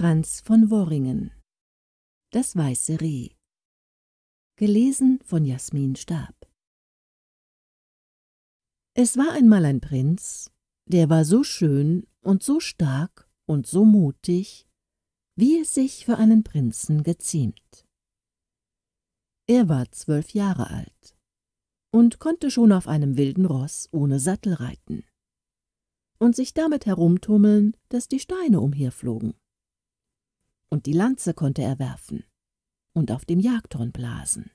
Franz von Worringen Das weiße Reh Gelesen von Jasmin Stab Es war einmal ein Prinz, der war so schön und so stark und so mutig, wie es sich für einen Prinzen geziemt. Er war zwölf Jahre alt und konnte schon auf einem wilden Ross ohne Sattel reiten und sich damit herumtummeln, dass die Steine umherflogen und die Lanze konnte er werfen und auf dem Jagdhorn blasen.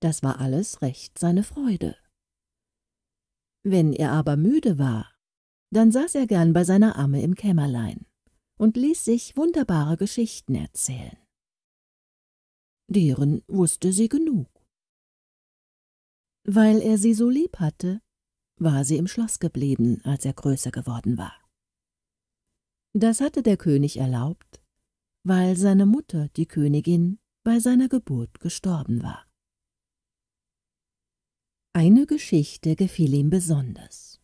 Das war alles recht seine Freude. Wenn er aber müde war, dann saß er gern bei seiner Amme im Kämmerlein und ließ sich wunderbare Geschichten erzählen. Deren wusste sie genug. Weil er sie so lieb hatte, war sie im Schloss geblieben, als er größer geworden war. Das hatte der König erlaubt, weil seine Mutter, die Königin, bei seiner Geburt gestorben war. Eine Geschichte gefiel ihm besonders.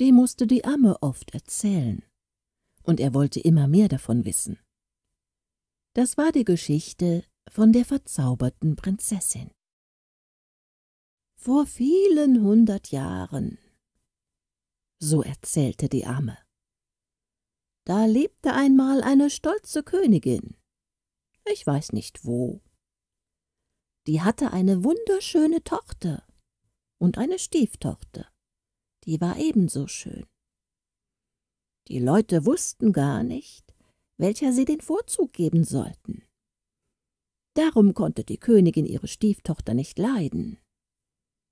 Die musste die Amme oft erzählen, und er wollte immer mehr davon wissen. Das war die Geschichte von der verzauberten Prinzessin. Vor vielen hundert Jahren, so erzählte die Amme, da lebte einmal eine stolze Königin. Ich weiß nicht wo. Die hatte eine wunderschöne Tochter und eine Stieftochter. Die war ebenso schön. Die Leute wussten gar nicht, welcher sie den Vorzug geben sollten. Darum konnte die Königin ihre Stieftochter nicht leiden.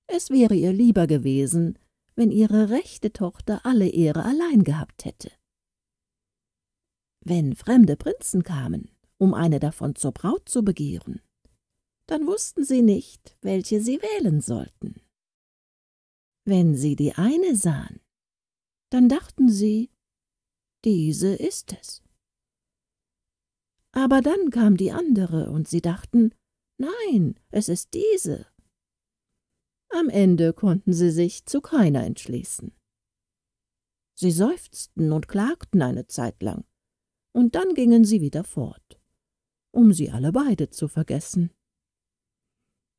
Es wäre ihr lieber gewesen, wenn ihre rechte Tochter alle Ehre allein gehabt hätte. Wenn fremde Prinzen kamen, um eine davon zur Braut zu begehren, dann wussten sie nicht, welche sie wählen sollten. Wenn sie die eine sahen, dann dachten sie, diese ist es. Aber dann kam die andere, und sie dachten, nein, es ist diese. Am Ende konnten sie sich zu keiner entschließen. Sie seufzten und klagten eine Zeit lang, und dann gingen sie wieder fort, um sie alle beide zu vergessen.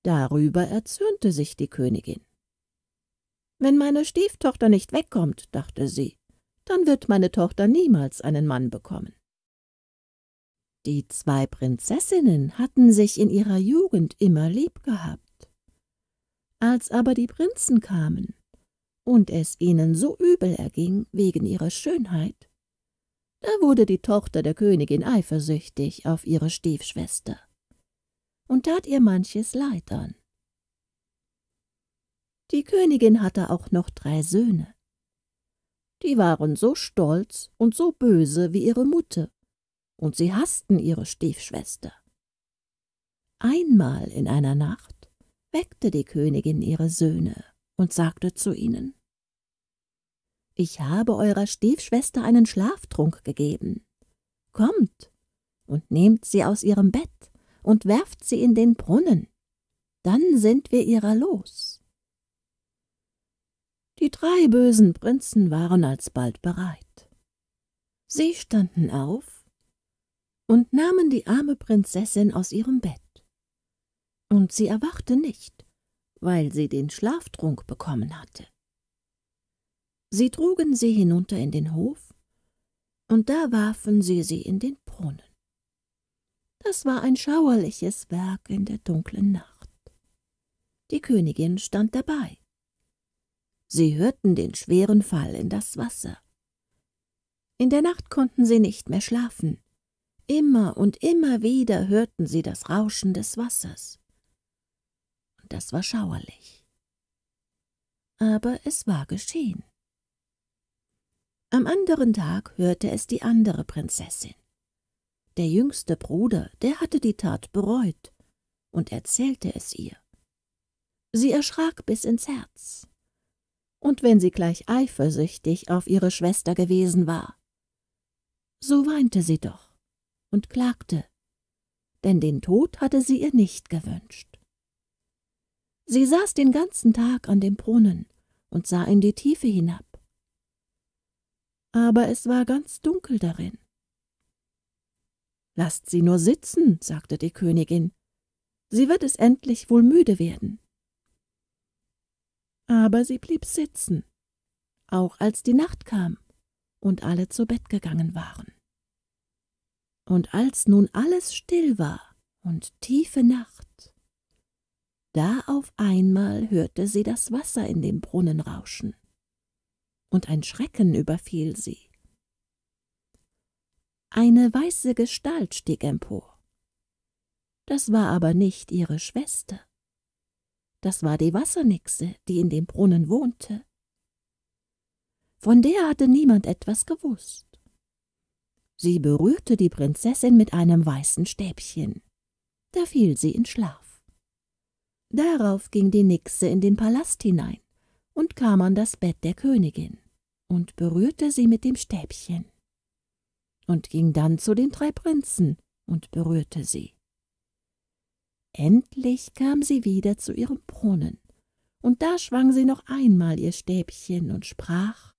Darüber erzürnte sich die Königin. Wenn meine Stieftochter nicht wegkommt, dachte sie, dann wird meine Tochter niemals einen Mann bekommen. Die zwei Prinzessinnen hatten sich in ihrer Jugend immer lieb gehabt. Als aber die Prinzen kamen und es ihnen so übel erging wegen ihrer Schönheit, da wurde die Tochter der Königin eifersüchtig auf ihre Stiefschwester und tat ihr manches Leid an. Die Königin hatte auch noch drei Söhne. Die waren so stolz und so böse wie ihre Mutter, und sie hassten ihre Stiefschwester. Einmal in einer Nacht weckte die Königin ihre Söhne und sagte zu ihnen ich habe eurer Stiefschwester einen Schlaftrunk gegeben. Kommt und nehmt sie aus ihrem Bett und werft sie in den Brunnen, dann sind wir ihrer los. Die drei bösen Prinzen waren alsbald bereit. Sie standen auf und nahmen die arme Prinzessin aus ihrem Bett. Und sie erwachte nicht, weil sie den Schlaftrunk bekommen hatte. Sie trugen sie hinunter in den Hof, und da warfen sie sie in den Brunnen. Das war ein schauerliches Werk in der dunklen Nacht. Die Königin stand dabei. Sie hörten den schweren Fall in das Wasser. In der Nacht konnten sie nicht mehr schlafen. Immer und immer wieder hörten sie das Rauschen des Wassers. Und das war schauerlich. Aber es war geschehen. Am anderen Tag hörte es die andere Prinzessin. Der jüngste Bruder, der hatte die Tat bereut und erzählte es ihr. Sie erschrak bis ins Herz. Und wenn sie gleich eifersüchtig auf ihre Schwester gewesen war, so weinte sie doch und klagte, denn den Tod hatte sie ihr nicht gewünscht. Sie saß den ganzen Tag an dem Brunnen und sah in die Tiefe hinab aber es war ganz dunkel darin. Lasst sie nur sitzen, sagte die Königin, sie wird es endlich wohl müde werden. Aber sie blieb sitzen, auch als die Nacht kam und alle zu Bett gegangen waren. Und als nun alles still war und tiefe Nacht, da auf einmal hörte sie das Wasser in dem Brunnen rauschen und ein Schrecken überfiel sie. Eine weiße Gestalt stieg empor. Das war aber nicht ihre Schwester. Das war die Wassernixe, die in dem Brunnen wohnte. Von der hatte niemand etwas gewusst. Sie berührte die Prinzessin mit einem weißen Stäbchen. Da fiel sie in Schlaf. Darauf ging die Nixe in den Palast hinein und kam an das Bett der Königin und berührte sie mit dem Stäbchen und ging dann zu den drei Prinzen und berührte sie. Endlich kam sie wieder zu ihrem Brunnen, und da schwang sie noch einmal ihr Stäbchen und sprach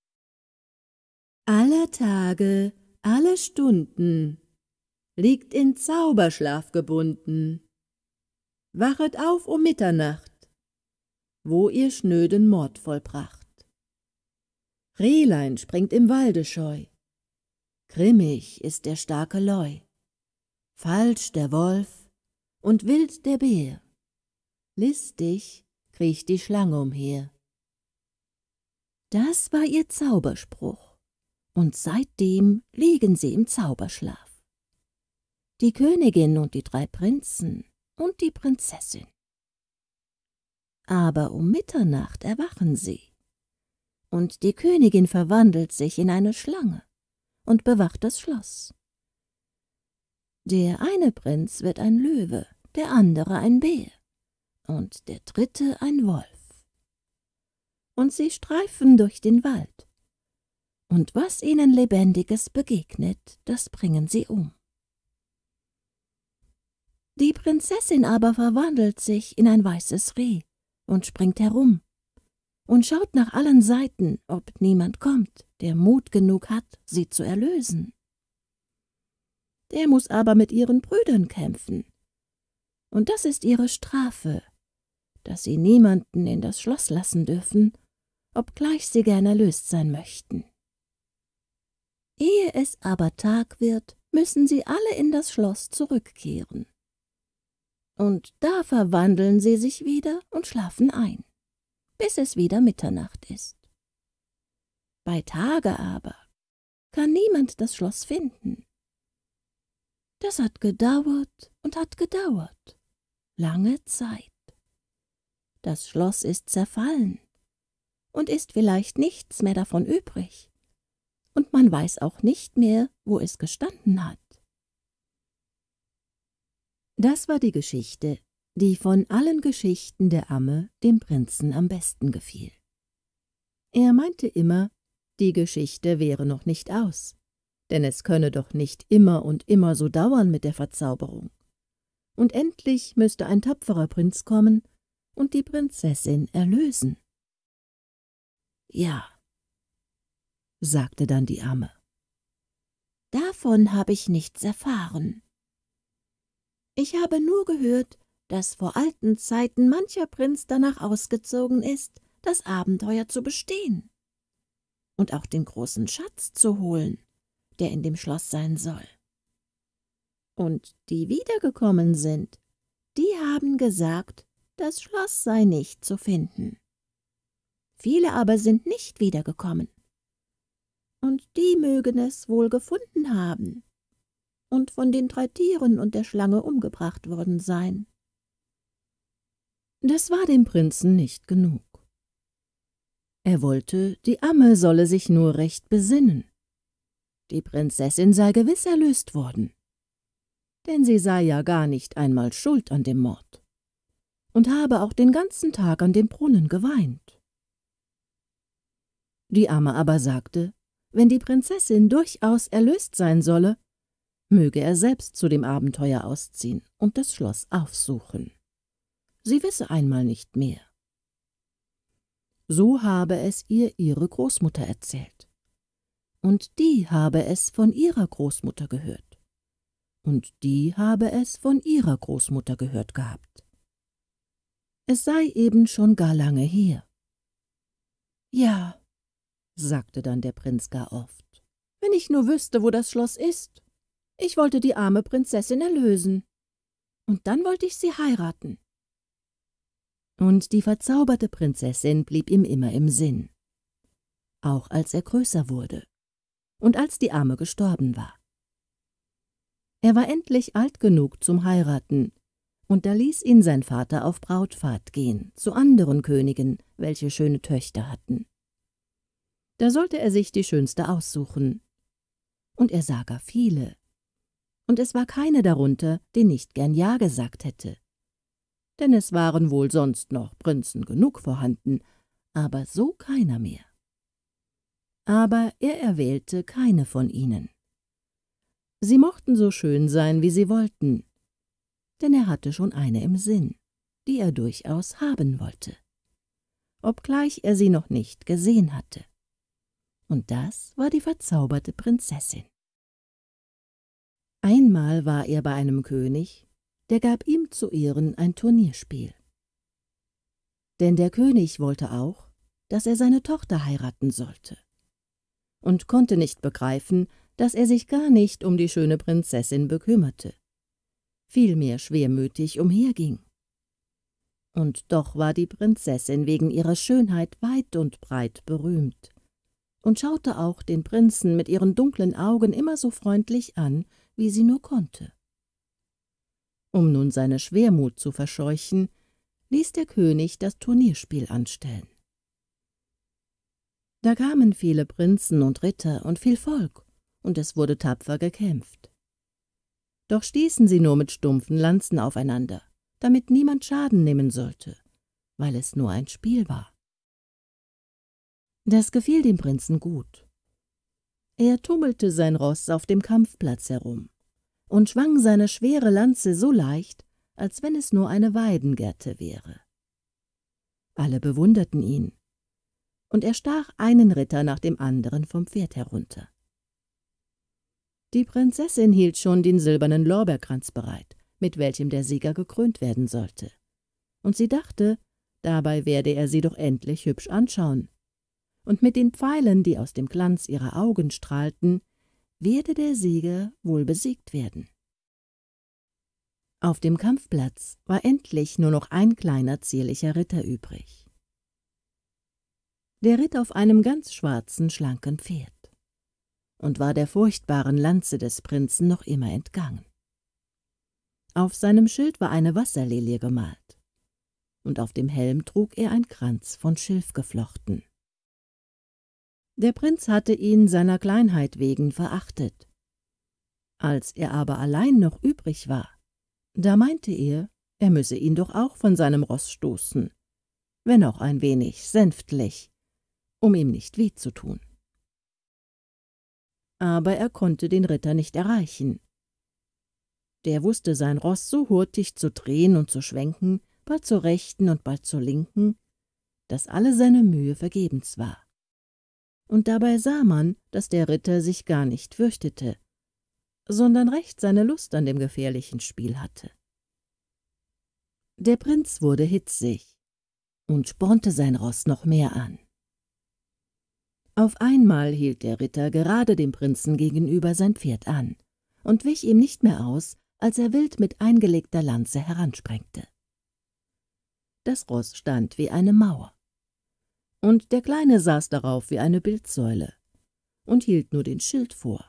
Alle Tage, alle Stunden liegt in Zauberschlaf gebunden. Wachet auf um Mitternacht wo ihr schnöden Mord vollbracht. Rehlein springt im Walde scheu, grimmig ist der starke Leu, falsch der Wolf und wild der Bär, listig kriecht die Schlange umher. Das war ihr Zauberspruch, und seitdem liegen sie im Zauberschlaf. Die Königin und die drei Prinzen und die Prinzessin aber um Mitternacht erwachen sie. Und die Königin verwandelt sich in eine Schlange und bewacht das Schloss. Der eine Prinz wird ein Löwe, der andere ein Bär und der dritte ein Wolf. Und sie streifen durch den Wald, und was ihnen Lebendiges begegnet, das bringen sie um. Die Prinzessin aber verwandelt sich in ein weißes Reh und springt herum und schaut nach allen Seiten, ob niemand kommt, der Mut genug hat, sie zu erlösen. Der muss aber mit ihren Brüdern kämpfen. Und das ist ihre Strafe, dass sie niemanden in das Schloss lassen dürfen, obgleich sie gern erlöst sein möchten. Ehe es aber Tag wird, müssen sie alle in das Schloss zurückkehren und da verwandeln sie sich wieder und schlafen ein, bis es wieder Mitternacht ist. Bei Tage aber kann niemand das Schloss finden. Das hat gedauert und hat gedauert, lange Zeit. Das Schloss ist zerfallen und ist vielleicht nichts mehr davon übrig, und man weiß auch nicht mehr, wo es gestanden hat. Das war die Geschichte, die von allen Geschichten der Amme dem Prinzen am besten gefiel. Er meinte immer, die Geschichte wäre noch nicht aus, denn es könne doch nicht immer und immer so dauern mit der Verzauberung. Und endlich müsste ein tapferer Prinz kommen und die Prinzessin erlösen. Ja, sagte dann die Amme. Davon habe ich nichts erfahren. Ich habe nur gehört, dass vor alten Zeiten mancher Prinz danach ausgezogen ist, das Abenteuer zu bestehen und auch den großen Schatz zu holen, der in dem Schloss sein soll. Und die wiedergekommen sind, die haben gesagt, das Schloss sei nicht zu finden. Viele aber sind nicht wiedergekommen. Und die mögen es wohl gefunden haben, und von den drei Tieren und der Schlange umgebracht worden sein. Das war dem Prinzen nicht genug. Er wollte, die Amme solle sich nur recht besinnen. Die Prinzessin sei gewiss erlöst worden, denn sie sei ja gar nicht einmal schuld an dem Mord und habe auch den ganzen Tag an dem Brunnen geweint. Die Amme aber sagte, wenn die Prinzessin durchaus erlöst sein solle, möge er selbst zu dem Abenteuer ausziehen und das Schloss aufsuchen. Sie wisse einmal nicht mehr. So habe es ihr ihre Großmutter erzählt. Und die habe es von ihrer Großmutter gehört. Und die habe es von ihrer Großmutter gehört gehabt. Es sei eben schon gar lange her. Ja, sagte dann der Prinz gar oft, wenn ich nur wüsste, wo das Schloss ist. Ich wollte die arme Prinzessin erlösen. Und dann wollte ich sie heiraten. Und die verzauberte Prinzessin blieb ihm immer im Sinn. Auch als er größer wurde und als die Arme gestorben war. Er war endlich alt genug zum Heiraten, und da ließ ihn sein Vater auf Brautfahrt gehen, zu anderen Königen, welche schöne Töchter hatten. Da sollte er sich die schönste aussuchen. Und er sah gar viele, und es war keine darunter, die nicht gern Ja gesagt hätte. Denn es waren wohl sonst noch Prinzen genug vorhanden, aber so keiner mehr. Aber er erwählte keine von ihnen. Sie mochten so schön sein, wie sie wollten, denn er hatte schon eine im Sinn, die er durchaus haben wollte, obgleich er sie noch nicht gesehen hatte. Und das war die verzauberte Prinzessin. Einmal war er bei einem König, der gab ihm zu Ehren ein Turnierspiel. Denn der König wollte auch, dass er seine Tochter heiraten sollte und konnte nicht begreifen, dass er sich gar nicht um die schöne Prinzessin bekümmerte, vielmehr schwermütig umherging. Und doch war die Prinzessin wegen ihrer Schönheit weit und breit berühmt und schaute auch den Prinzen mit ihren dunklen Augen immer so freundlich an, wie sie nur konnte. Um nun seine Schwermut zu verscheuchen, ließ der König das Turnierspiel anstellen. Da kamen viele Prinzen und Ritter und viel Volk, und es wurde tapfer gekämpft. Doch stießen sie nur mit stumpfen Lanzen aufeinander, damit niemand Schaden nehmen sollte, weil es nur ein Spiel war. Das gefiel dem Prinzen gut, er tummelte sein Ross auf dem Kampfplatz herum und schwang seine schwere Lanze so leicht, als wenn es nur eine Weidengerte wäre. Alle bewunderten ihn, und er stach einen Ritter nach dem anderen vom Pferd herunter. Die Prinzessin hielt schon den silbernen Lorbeerkranz bereit, mit welchem der Sieger gekrönt werden sollte, und sie dachte, dabei werde er sie doch endlich hübsch anschauen, und mit den Pfeilen, die aus dem Glanz ihrer Augen strahlten, werde der Sieger wohl besiegt werden. Auf dem Kampfplatz war endlich nur noch ein kleiner zierlicher Ritter übrig. Der ritt auf einem ganz schwarzen, schlanken Pferd und war der furchtbaren Lanze des Prinzen noch immer entgangen. Auf seinem Schild war eine Wasserlilie gemalt, und auf dem Helm trug er ein Kranz von Schilf geflochten. Der Prinz hatte ihn seiner Kleinheit wegen verachtet. Als er aber allein noch übrig war, da meinte er, er müsse ihn doch auch von seinem Ross stoßen, wenn auch ein wenig sänftlich, um ihm nicht weh zu tun. Aber er konnte den Ritter nicht erreichen. Der wußte sein Ross so hurtig zu drehen und zu schwenken, bald zur rechten und bald zur linken, daß alle seine Mühe vergebens war und dabei sah man, dass der Ritter sich gar nicht fürchtete, sondern recht seine Lust an dem gefährlichen Spiel hatte. Der Prinz wurde hitzig und spornte sein Ross noch mehr an. Auf einmal hielt der Ritter gerade dem Prinzen gegenüber sein Pferd an und wich ihm nicht mehr aus, als er wild mit eingelegter Lanze heransprengte. Das Ross stand wie eine Mauer und der Kleine saß darauf wie eine Bildsäule und hielt nur den Schild vor.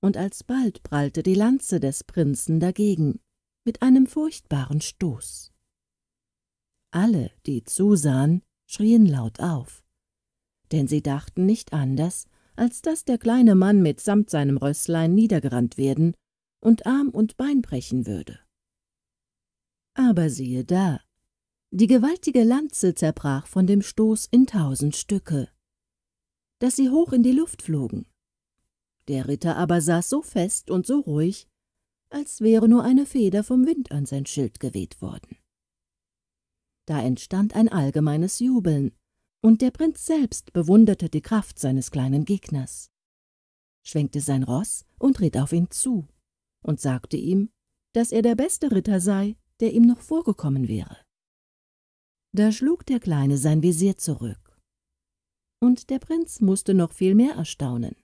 Und alsbald prallte die Lanze des Prinzen dagegen mit einem furchtbaren Stoß. Alle, die zusahen, schrien laut auf, denn sie dachten nicht anders, als dass der kleine Mann mitsamt seinem Rösslein niedergerannt werden und Arm und Bein brechen würde. Aber siehe da, die gewaltige Lanze zerbrach von dem Stoß in tausend Stücke, dass sie hoch in die Luft flogen. Der Ritter aber saß so fest und so ruhig, als wäre nur eine Feder vom Wind an sein Schild geweht worden. Da entstand ein allgemeines Jubeln, und der Prinz selbst bewunderte die Kraft seines kleinen Gegners, schwenkte sein Ross und ritt auf ihn zu und sagte ihm, dass er der beste Ritter sei, der ihm noch vorgekommen wäre. Da schlug der Kleine sein Visier zurück. Und der Prinz musste noch viel mehr erstaunen,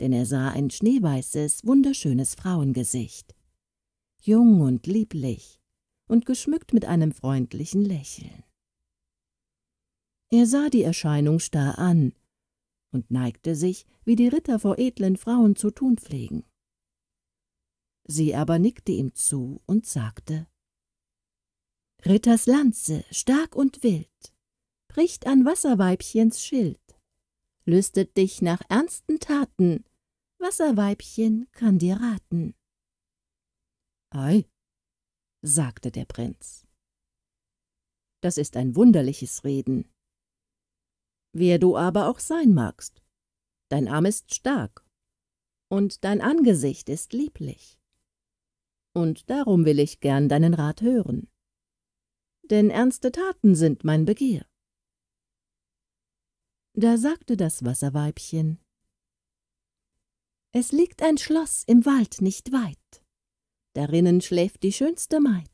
denn er sah ein schneeweißes, wunderschönes Frauengesicht, jung und lieblich und geschmückt mit einem freundlichen Lächeln. Er sah die Erscheinung starr an und neigte sich, wie die Ritter vor edlen Frauen zu tun pflegen. Sie aber nickte ihm zu und sagte, Ritters Lanze, stark und wild, bricht an Wasserweibchens Schild, lüstet dich nach ernsten Taten, Wasserweibchen kann dir raten. Ei, sagte der Prinz. Das ist ein wunderliches Reden. Wer du aber auch sein magst, dein Arm ist stark und dein Angesicht ist lieblich. Und darum will ich gern deinen Rat hören denn ernste Taten sind mein Begehr. Da sagte das Wasserweibchen, Es liegt ein Schloss im Wald nicht weit, darinnen schläft die schönste Maid.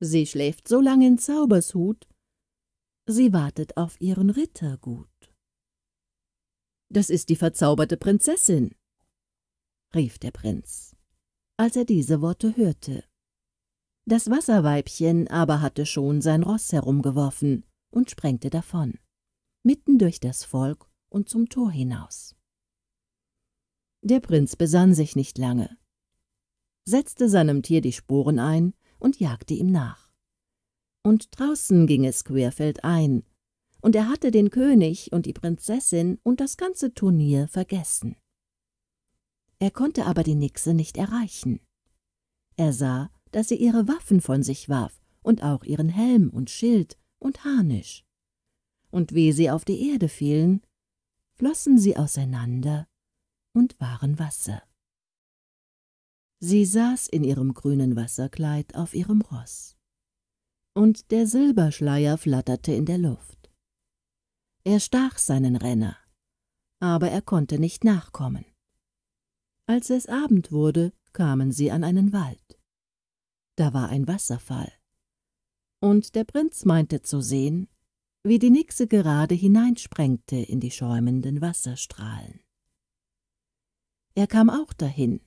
Sie schläft so lang in Zaubershut, sie wartet auf ihren Ritter gut. Das ist die verzauberte Prinzessin, rief der Prinz, als er diese Worte hörte. Das Wasserweibchen aber hatte schon sein Ross herumgeworfen und sprengte davon, mitten durch das Volk und zum Tor hinaus. Der Prinz besann sich nicht lange, setzte seinem Tier die Sporen ein und jagte ihm nach. Und draußen ging es querfeldein, und er hatte den König und die Prinzessin und das ganze Turnier vergessen. Er konnte aber die Nixe nicht erreichen. Er sah, dass sie ihre Waffen von sich warf und auch ihren Helm und Schild und Harnisch. Und wie sie auf die Erde fielen, flossen sie auseinander und waren Wasser. Sie saß in ihrem grünen Wasserkleid auf ihrem Ross, und der Silberschleier flatterte in der Luft. Er stach seinen Renner, aber er konnte nicht nachkommen. Als es Abend wurde, kamen sie an einen Wald da war ein Wasserfall. Und der Prinz meinte zu sehen, wie die Nixe gerade hineinsprengte in die schäumenden Wasserstrahlen. Er kam auch dahin,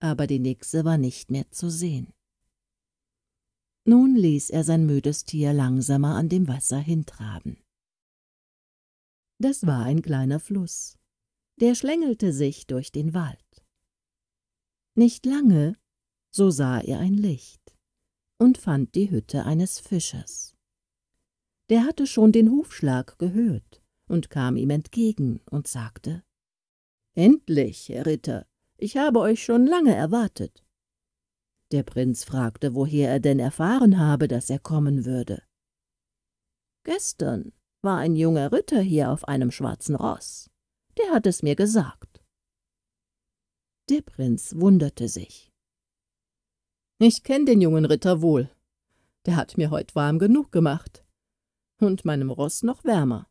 aber die Nixe war nicht mehr zu sehen. Nun ließ er sein müdes Tier langsamer an dem Wasser hintraben. Das war ein kleiner Fluss, der schlängelte sich durch den Wald. Nicht lange so sah er ein Licht und fand die Hütte eines Fischers. Der hatte schon den Hufschlag gehört und kam ihm entgegen und sagte, »Endlich, Herr Ritter, ich habe euch schon lange erwartet.« Der Prinz fragte, woher er denn erfahren habe, dass er kommen würde. »Gestern war ein junger Ritter hier auf einem schwarzen Ross. Der hat es mir gesagt.« Der Prinz wunderte sich. Ich kenne den jungen Ritter wohl. Der hat mir heut warm genug gemacht. Und meinem Ross noch wärmer.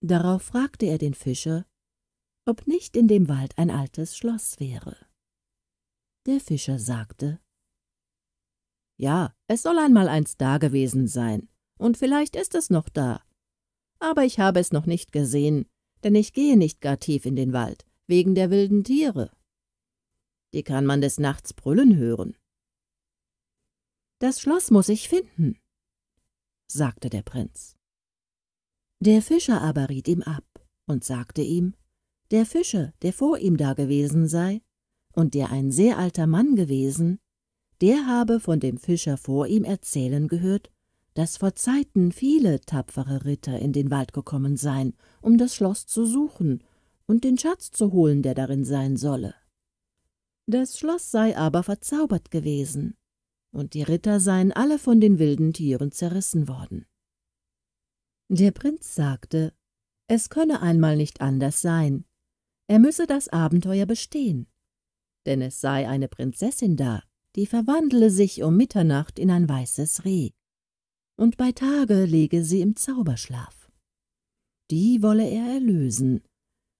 Darauf fragte er den Fischer, ob nicht in dem Wald ein altes Schloss wäre. Der Fischer sagte, »Ja, es soll einmal eins dagewesen sein, und vielleicht ist es noch da. Aber ich habe es noch nicht gesehen, denn ich gehe nicht gar tief in den Wald, wegen der wilden Tiere.« die kann man des Nachts brüllen hören. Das Schloss muß ich finden, sagte der Prinz. Der Fischer aber riet ihm ab und sagte ihm, der Fischer, der vor ihm da gewesen sei und der ein sehr alter Mann gewesen, der habe von dem Fischer vor ihm erzählen gehört, dass vor Zeiten viele tapfere Ritter in den Wald gekommen seien, um das Schloss zu suchen und den Schatz zu holen, der darin sein solle. Das Schloss sei aber verzaubert gewesen, und die Ritter seien alle von den wilden Tieren zerrissen worden. Der Prinz sagte, es könne einmal nicht anders sein, er müsse das Abenteuer bestehen, denn es sei eine Prinzessin da, die verwandle sich um Mitternacht in ein weißes Reh, und bei Tage lege sie im Zauberschlaf. Die wolle er erlösen,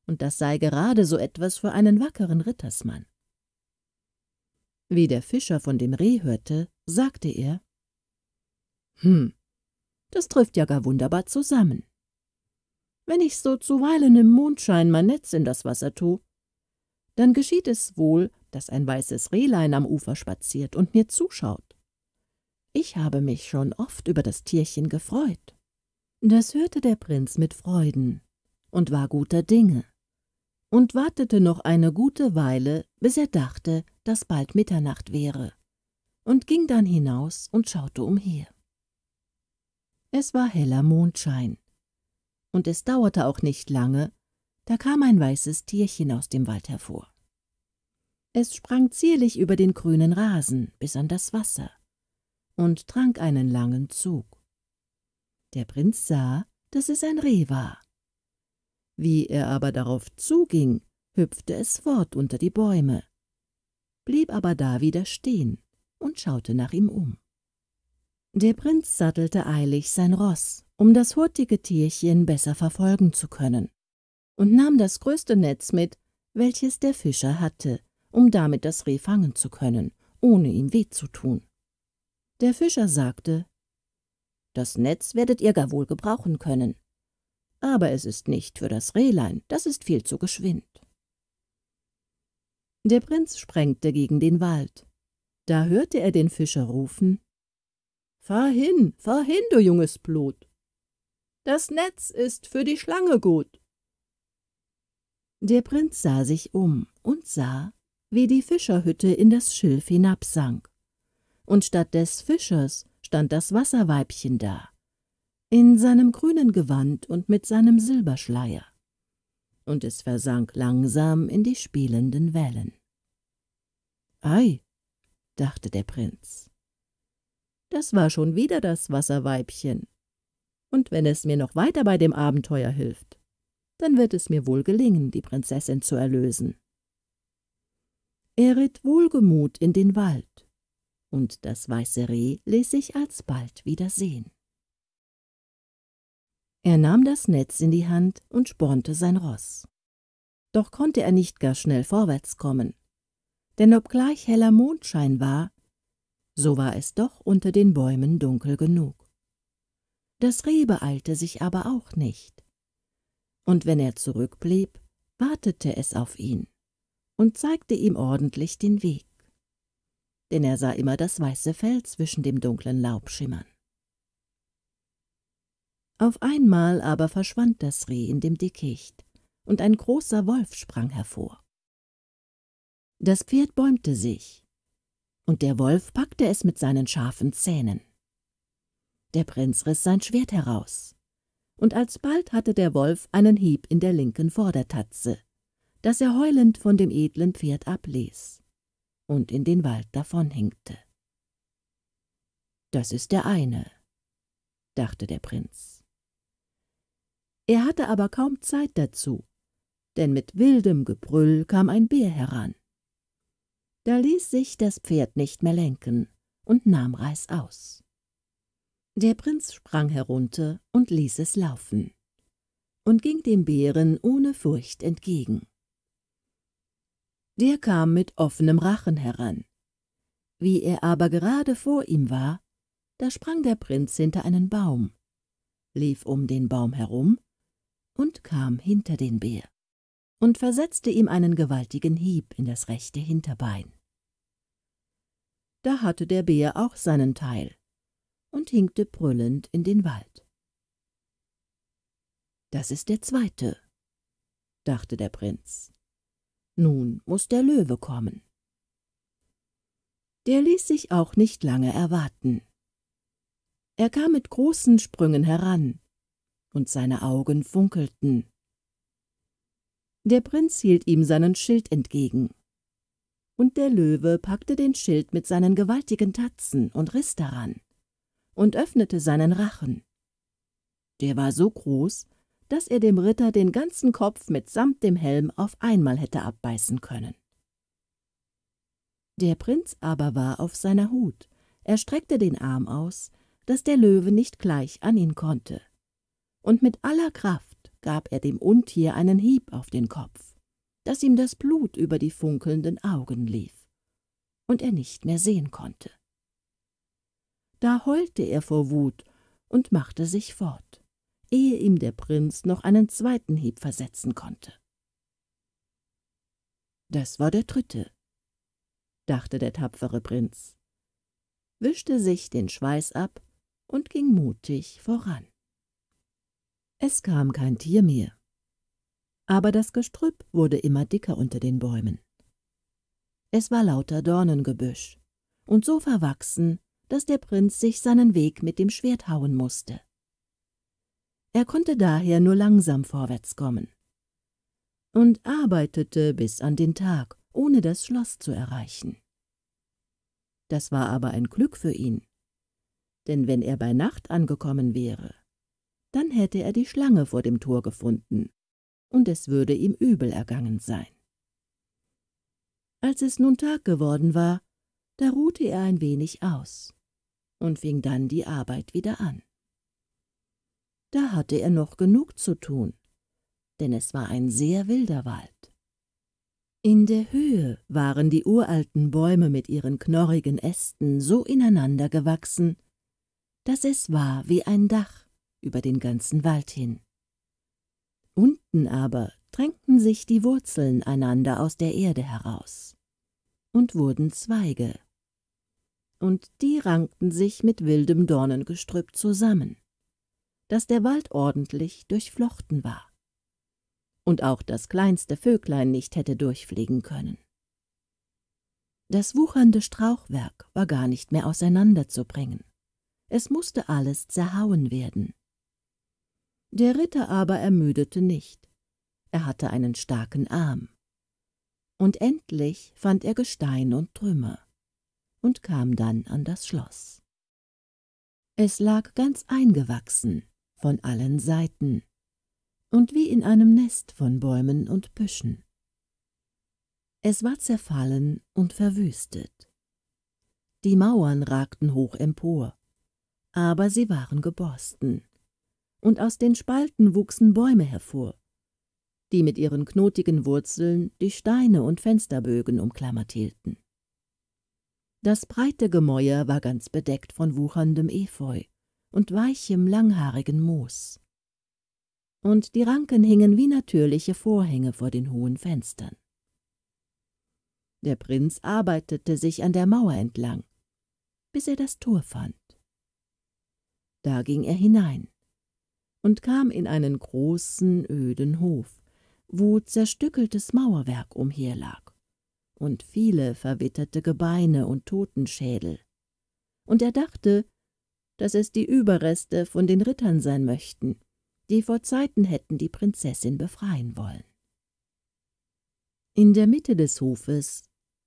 und das sei gerade so etwas für einen wackeren Rittersmann. Wie der Fischer von dem Reh hörte, sagte er, »Hm, das trifft ja gar wunderbar zusammen. Wenn ich so zuweilen im Mondschein mein Netz in das Wasser tue, dann geschieht es wohl, dass ein weißes Rehlein am Ufer spaziert und mir zuschaut. Ich habe mich schon oft über das Tierchen gefreut.« Das hörte der Prinz mit Freuden und war guter Dinge und wartete noch eine gute Weile, bis er dachte, dass bald Mitternacht wäre, und ging dann hinaus und schaute umher. Es war heller Mondschein, und es dauerte auch nicht lange, da kam ein weißes Tierchen aus dem Wald hervor. Es sprang zierlich über den grünen Rasen bis an das Wasser und trank einen langen Zug. Der Prinz sah, dass es ein Reh war wie er aber darauf zuging, hüpfte es fort unter die Bäume, blieb aber da wieder stehen und schaute nach ihm um. Der Prinz sattelte eilig sein Ross, um das hurtige Tierchen besser verfolgen zu können, und nahm das größte Netz mit, welches der Fischer hatte, um damit das Reh fangen zu können, ohne ihm weh zu tun. Der Fischer sagte, »Das Netz werdet ihr gar wohl gebrauchen können aber es ist nicht für das Rehlein, das ist viel zu geschwind. Der Prinz sprengte gegen den Wald. Da hörte er den Fischer rufen, »Fahr hin, fahr hin, du junges Blut! Das Netz ist für die Schlange gut!« Der Prinz sah sich um und sah, wie die Fischerhütte in das Schilf hinabsank. Und statt des Fischers stand das Wasserweibchen da in seinem grünen Gewand und mit seinem Silberschleier, und es versank langsam in die spielenden Wellen. Ei, dachte der Prinz, das war schon wieder das Wasserweibchen, und wenn es mir noch weiter bei dem Abenteuer hilft, dann wird es mir wohl gelingen, die Prinzessin zu erlösen. Er ritt wohlgemut in den Wald, und das weiße Reh ließ sich alsbald wieder sehen. Er nahm das Netz in die Hand und spornte sein Ross. Doch konnte er nicht gar schnell vorwärts kommen, denn obgleich heller Mondschein war, so war es doch unter den Bäumen dunkel genug. Das Reh beeilte sich aber auch nicht. Und wenn er zurückblieb, wartete es auf ihn und zeigte ihm ordentlich den Weg. Denn er sah immer das weiße Fell zwischen dem dunklen Laub schimmern. Auf einmal aber verschwand das Reh in dem Dickicht, und ein großer Wolf sprang hervor. Das Pferd bäumte sich, und der Wolf packte es mit seinen scharfen Zähnen. Der Prinz riss sein Schwert heraus, und alsbald hatte der Wolf einen Hieb in der linken Vordertatze, dass er heulend von dem edlen Pferd abließ und in den Wald davonhinkte. Das ist der eine, dachte der Prinz. Er hatte aber kaum Zeit dazu, denn mit wildem Gebrüll kam ein Bär heran. Da ließ sich das Pferd nicht mehr lenken und nahm reißaus. Der Prinz sprang herunter und ließ es laufen und ging dem Bären ohne Furcht entgegen. Der kam mit offenem Rachen heran. Wie er aber gerade vor ihm war, da sprang der Prinz hinter einen Baum, lief um den Baum herum und kam hinter den Bär und versetzte ihm einen gewaltigen Hieb in das rechte Hinterbein. Da hatte der Bär auch seinen Teil und hinkte brüllend in den Wald. Das ist der zweite, dachte der Prinz. Nun muß der Löwe kommen. Der ließ sich auch nicht lange erwarten. Er kam mit großen Sprüngen heran und seine Augen funkelten. Der Prinz hielt ihm seinen Schild entgegen. Und der Löwe packte den Schild mit seinen gewaltigen Tatzen und riss daran und öffnete seinen Rachen. Der war so groß, dass er dem Ritter den ganzen Kopf mitsamt dem Helm auf einmal hätte abbeißen können. Der Prinz aber war auf seiner Hut, er streckte den Arm aus, dass der Löwe nicht gleich an ihn konnte und mit aller Kraft gab er dem Untier einen Hieb auf den Kopf, daß ihm das Blut über die funkelnden Augen lief und er nicht mehr sehen konnte. Da heulte er vor Wut und machte sich fort, ehe ihm der Prinz noch einen zweiten Hieb versetzen konnte. Das war der dritte, dachte der tapfere Prinz, wischte sich den Schweiß ab und ging mutig voran. Es kam kein Tier mehr. Aber das Gestrüpp wurde immer dicker unter den Bäumen. Es war lauter Dornengebüsch und so verwachsen, dass der Prinz sich seinen Weg mit dem Schwert hauen musste. Er konnte daher nur langsam vorwärts kommen und arbeitete bis an den Tag, ohne das Schloss zu erreichen. Das war aber ein Glück für ihn, denn wenn er bei Nacht angekommen wäre, dann hätte er die Schlange vor dem Tor gefunden, und es würde ihm übel ergangen sein. Als es nun Tag geworden war, da ruhte er ein wenig aus und fing dann die Arbeit wieder an. Da hatte er noch genug zu tun, denn es war ein sehr wilder Wald. In der Höhe waren die uralten Bäume mit ihren knorrigen Ästen so ineinander gewachsen, dass es war wie ein Dach, über den ganzen Wald hin. Unten aber drängten sich die Wurzeln einander aus der Erde heraus und wurden Zweige, und die rankten sich mit wildem Dornengestrüpp zusammen, dass der Wald ordentlich durchflochten war und auch das kleinste Vöglein nicht hätte durchfliegen können. Das wuchernde Strauchwerk war gar nicht mehr auseinanderzubringen. Es musste alles zerhauen werden, der Ritter aber ermüdete nicht. Er hatte einen starken Arm. Und endlich fand er Gestein und Trümmer und kam dann an das Schloss. Es lag ganz eingewachsen von allen Seiten und wie in einem Nest von Bäumen und Büschen. Es war zerfallen und verwüstet. Die Mauern ragten hoch empor, aber sie waren geborsten und aus den Spalten wuchsen Bäume hervor, die mit ihren knotigen Wurzeln die Steine und Fensterbögen umklammert hielten. Das breite Gemäuer war ganz bedeckt von wucherndem Efeu und weichem, langhaarigen Moos. Und die Ranken hingen wie natürliche Vorhänge vor den hohen Fenstern. Der Prinz arbeitete sich an der Mauer entlang, bis er das Tor fand. Da ging er hinein und kam in einen großen, öden Hof, wo zerstückeltes Mauerwerk umherlag und viele verwitterte Gebeine und Totenschädel. Und er dachte, dass es die Überreste von den Rittern sein möchten, die vor Zeiten hätten die Prinzessin befreien wollen. In der Mitte des Hofes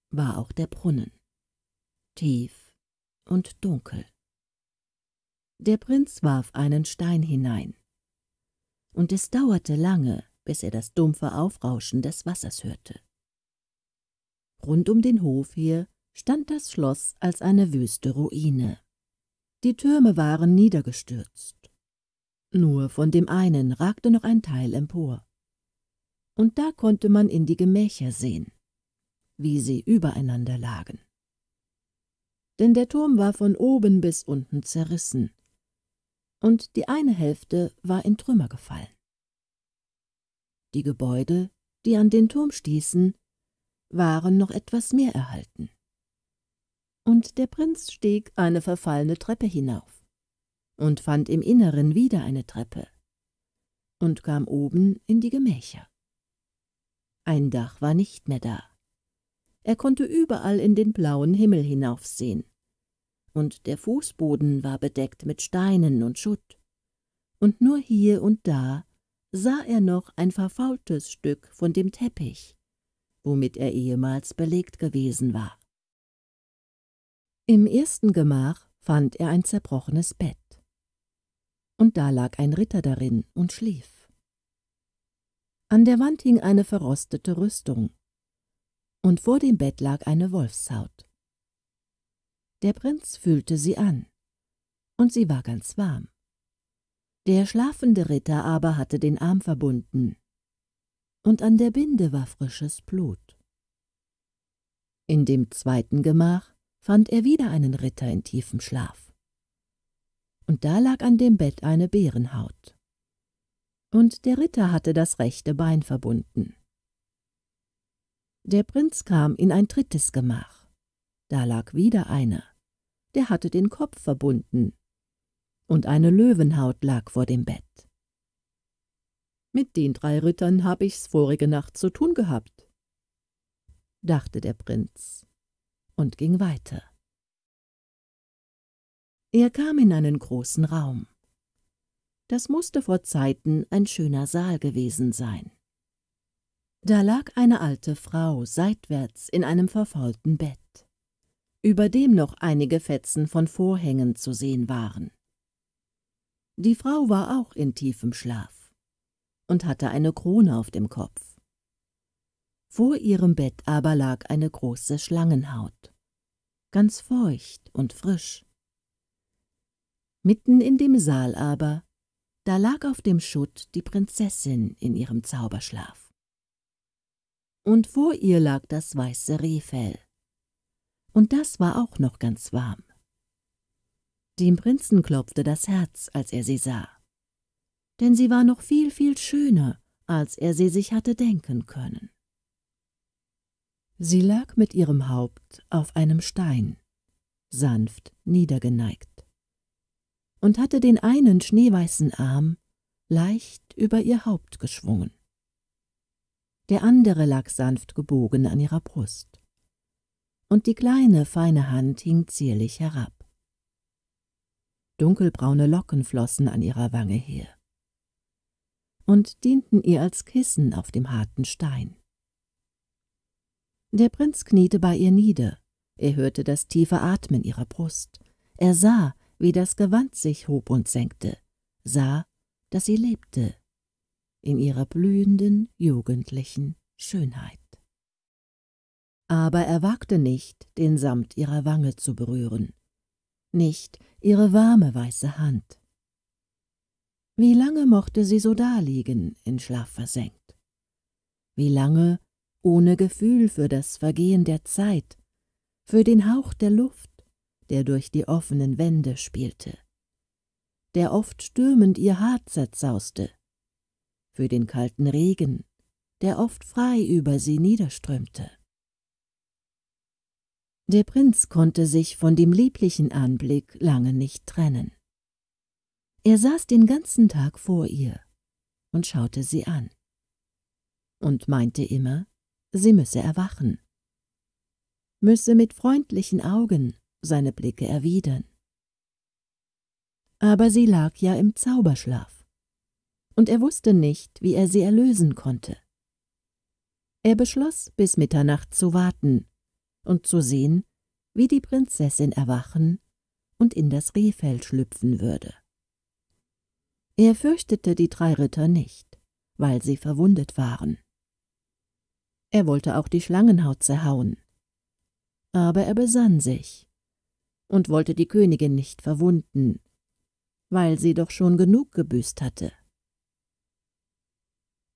war auch der Brunnen, tief und dunkel. Der Prinz warf einen Stein hinein, und es dauerte lange, bis er das dumpfe Aufrauschen des Wassers hörte. Rund um den Hof her stand das Schloss als eine wüste Ruine. Die Türme waren niedergestürzt. Nur von dem einen ragte noch ein Teil empor. Und da konnte man in die Gemächer sehen, wie sie übereinander lagen. Denn der Turm war von oben bis unten zerrissen, und die eine Hälfte war in Trümmer gefallen. Die Gebäude, die an den Turm stießen, waren noch etwas mehr erhalten. Und der Prinz stieg eine verfallene Treppe hinauf und fand im Inneren wieder eine Treppe und kam oben in die Gemächer. Ein Dach war nicht mehr da. Er konnte überall in den blauen Himmel hinaufsehen und der Fußboden war bedeckt mit Steinen und Schutt. Und nur hier und da sah er noch ein verfaultes Stück von dem Teppich, womit er ehemals belegt gewesen war. Im ersten Gemach fand er ein zerbrochenes Bett. Und da lag ein Ritter darin und schlief. An der Wand hing eine verrostete Rüstung, und vor dem Bett lag eine Wolfshaut. Der Prinz fühlte sie an, und sie war ganz warm. Der schlafende Ritter aber hatte den Arm verbunden, und an der Binde war frisches Blut. In dem zweiten Gemach fand er wieder einen Ritter in tiefem Schlaf. Und da lag an dem Bett eine Bärenhaut. Und der Ritter hatte das rechte Bein verbunden. Der Prinz kam in ein drittes Gemach. Da lag wieder einer er hatte den Kopf verbunden, und eine Löwenhaut lag vor dem Bett. Mit den drei Rittern habe ich's vorige Nacht zu tun gehabt, dachte der Prinz und ging weiter. Er kam in einen großen Raum. Das musste vor Zeiten ein schöner Saal gewesen sein. Da lag eine alte Frau seitwärts in einem verfaulten Bett über dem noch einige Fetzen von Vorhängen zu sehen waren. Die Frau war auch in tiefem Schlaf und hatte eine Krone auf dem Kopf. Vor ihrem Bett aber lag eine große Schlangenhaut, ganz feucht und frisch. Mitten in dem Saal aber, da lag auf dem Schutt die Prinzessin in ihrem Zauberschlaf. Und vor ihr lag das weiße Rehfell, und das war auch noch ganz warm. Dem Prinzen klopfte das Herz, als er sie sah, denn sie war noch viel, viel schöner, als er sie sich hatte denken können. Sie lag mit ihrem Haupt auf einem Stein, sanft niedergeneigt, und hatte den einen schneeweißen Arm leicht über ihr Haupt geschwungen. Der andere lag sanft gebogen an ihrer Brust und die kleine, feine Hand hing zierlich herab. Dunkelbraune Locken flossen an ihrer Wange her und dienten ihr als Kissen auf dem harten Stein. Der Prinz kniete bei ihr nieder, er hörte das tiefe Atmen ihrer Brust, er sah, wie das Gewand sich hob und senkte, sah, dass sie lebte, in ihrer blühenden, jugendlichen Schönheit aber er wagte nicht, den Samt ihrer Wange zu berühren, nicht ihre warme weiße Hand. Wie lange mochte sie so daliegen, in Schlaf versenkt? Wie lange, ohne Gefühl für das Vergehen der Zeit, für den Hauch der Luft, der durch die offenen Wände spielte, der oft stürmend ihr Haar zerzauste, für den kalten Regen, der oft frei über sie niederströmte. Der Prinz konnte sich von dem lieblichen Anblick lange nicht trennen. Er saß den ganzen Tag vor ihr und schaute sie an und meinte immer, sie müsse erwachen, müsse mit freundlichen Augen seine Blicke erwidern. Aber sie lag ja im Zauberschlaf, und er wusste nicht, wie er sie erlösen konnte. Er beschloss, bis Mitternacht zu warten, und zu sehen, wie die Prinzessin erwachen und in das Rehfell schlüpfen würde. Er fürchtete die drei Ritter nicht, weil sie verwundet waren. Er wollte auch die Schlangenhaut zerhauen. Aber er besann sich und wollte die Königin nicht verwunden, weil sie doch schon genug gebüßt hatte.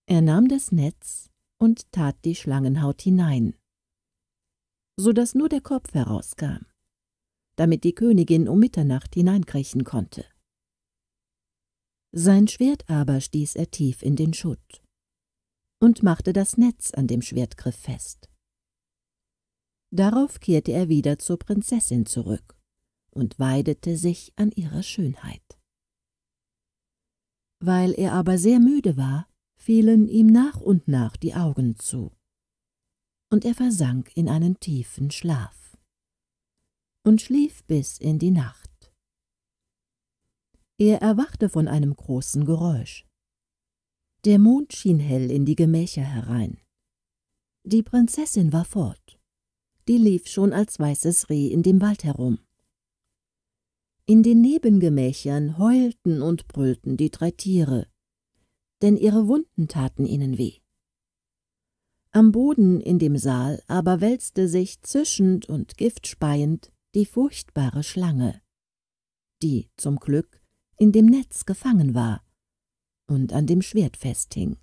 Er nahm das Netz und tat die Schlangenhaut hinein so daß nur der Kopf herauskam, damit die Königin um Mitternacht hineinkriechen konnte. Sein Schwert aber stieß er tief in den Schutt und machte das Netz an dem Schwertgriff fest. Darauf kehrte er wieder zur Prinzessin zurück und weidete sich an ihrer Schönheit. Weil er aber sehr müde war, fielen ihm nach und nach die Augen zu und er versank in einen tiefen Schlaf und schlief bis in die Nacht. Er erwachte von einem großen Geräusch. Der Mond schien hell in die Gemächer herein. Die Prinzessin war fort. Die lief schon als weißes Reh in dem Wald herum. In den Nebengemächern heulten und brüllten die drei Tiere, denn ihre Wunden taten ihnen weh. Am Boden in dem Saal aber wälzte sich zischend und giftspeiend die furchtbare Schlange, die zum Glück in dem Netz gefangen war und an dem Schwert festhing.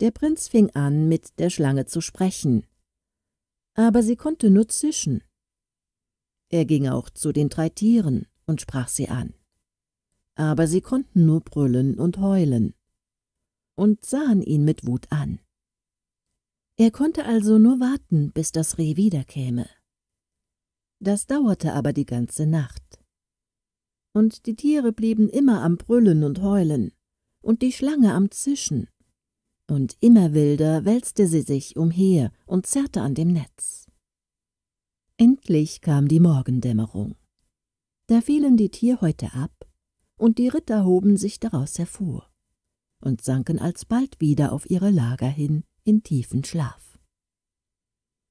Der Prinz fing an, mit der Schlange zu sprechen, aber sie konnte nur zischen. Er ging auch zu den drei Tieren und sprach sie an, aber sie konnten nur brüllen und heulen und sahen ihn mit Wut an. Er konnte also nur warten, bis das Reh wiederkäme. Das dauerte aber die ganze Nacht. Und die Tiere blieben immer am Brüllen und Heulen, und die Schlange am Zischen, und immer wilder wälzte sie sich umher und zerrte an dem Netz. Endlich kam die Morgendämmerung. Da fielen die Tierhäute ab, und die Ritter hoben sich daraus hervor und sanken alsbald wieder auf ihre Lager hin in tiefen Schlaf.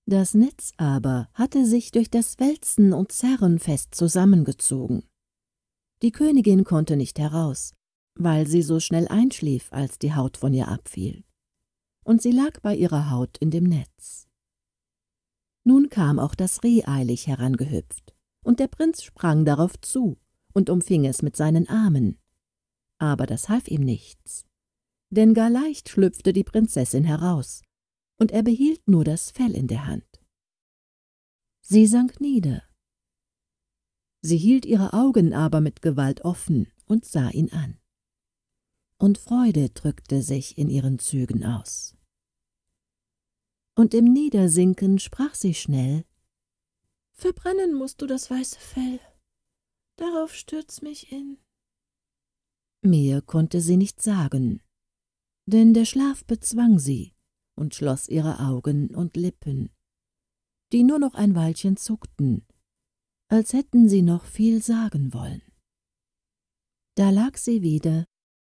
Das Netz aber hatte sich durch das Wälzen und Zerren fest zusammengezogen. Die Königin konnte nicht heraus, weil sie so schnell einschlief, als die Haut von ihr abfiel. Und sie lag bei ihrer Haut in dem Netz. Nun kam auch das Reh eilig herangehüpft, und der Prinz sprang darauf zu und umfing es mit seinen Armen. Aber das half ihm nichts denn gar leicht schlüpfte die Prinzessin heraus, und er behielt nur das Fell in der Hand. Sie sank nieder. Sie hielt ihre Augen aber mit Gewalt offen und sah ihn an. Und Freude drückte sich in ihren Zügen aus. Und im Niedersinken sprach sie schnell, »Verbrennen musst du das weiße Fell, darauf stürz mich in.« Mehr konnte sie nicht sagen, denn der Schlaf bezwang sie und schloss ihre Augen und Lippen, die nur noch ein Weilchen zuckten, als hätten sie noch viel sagen wollen. Da lag sie wieder,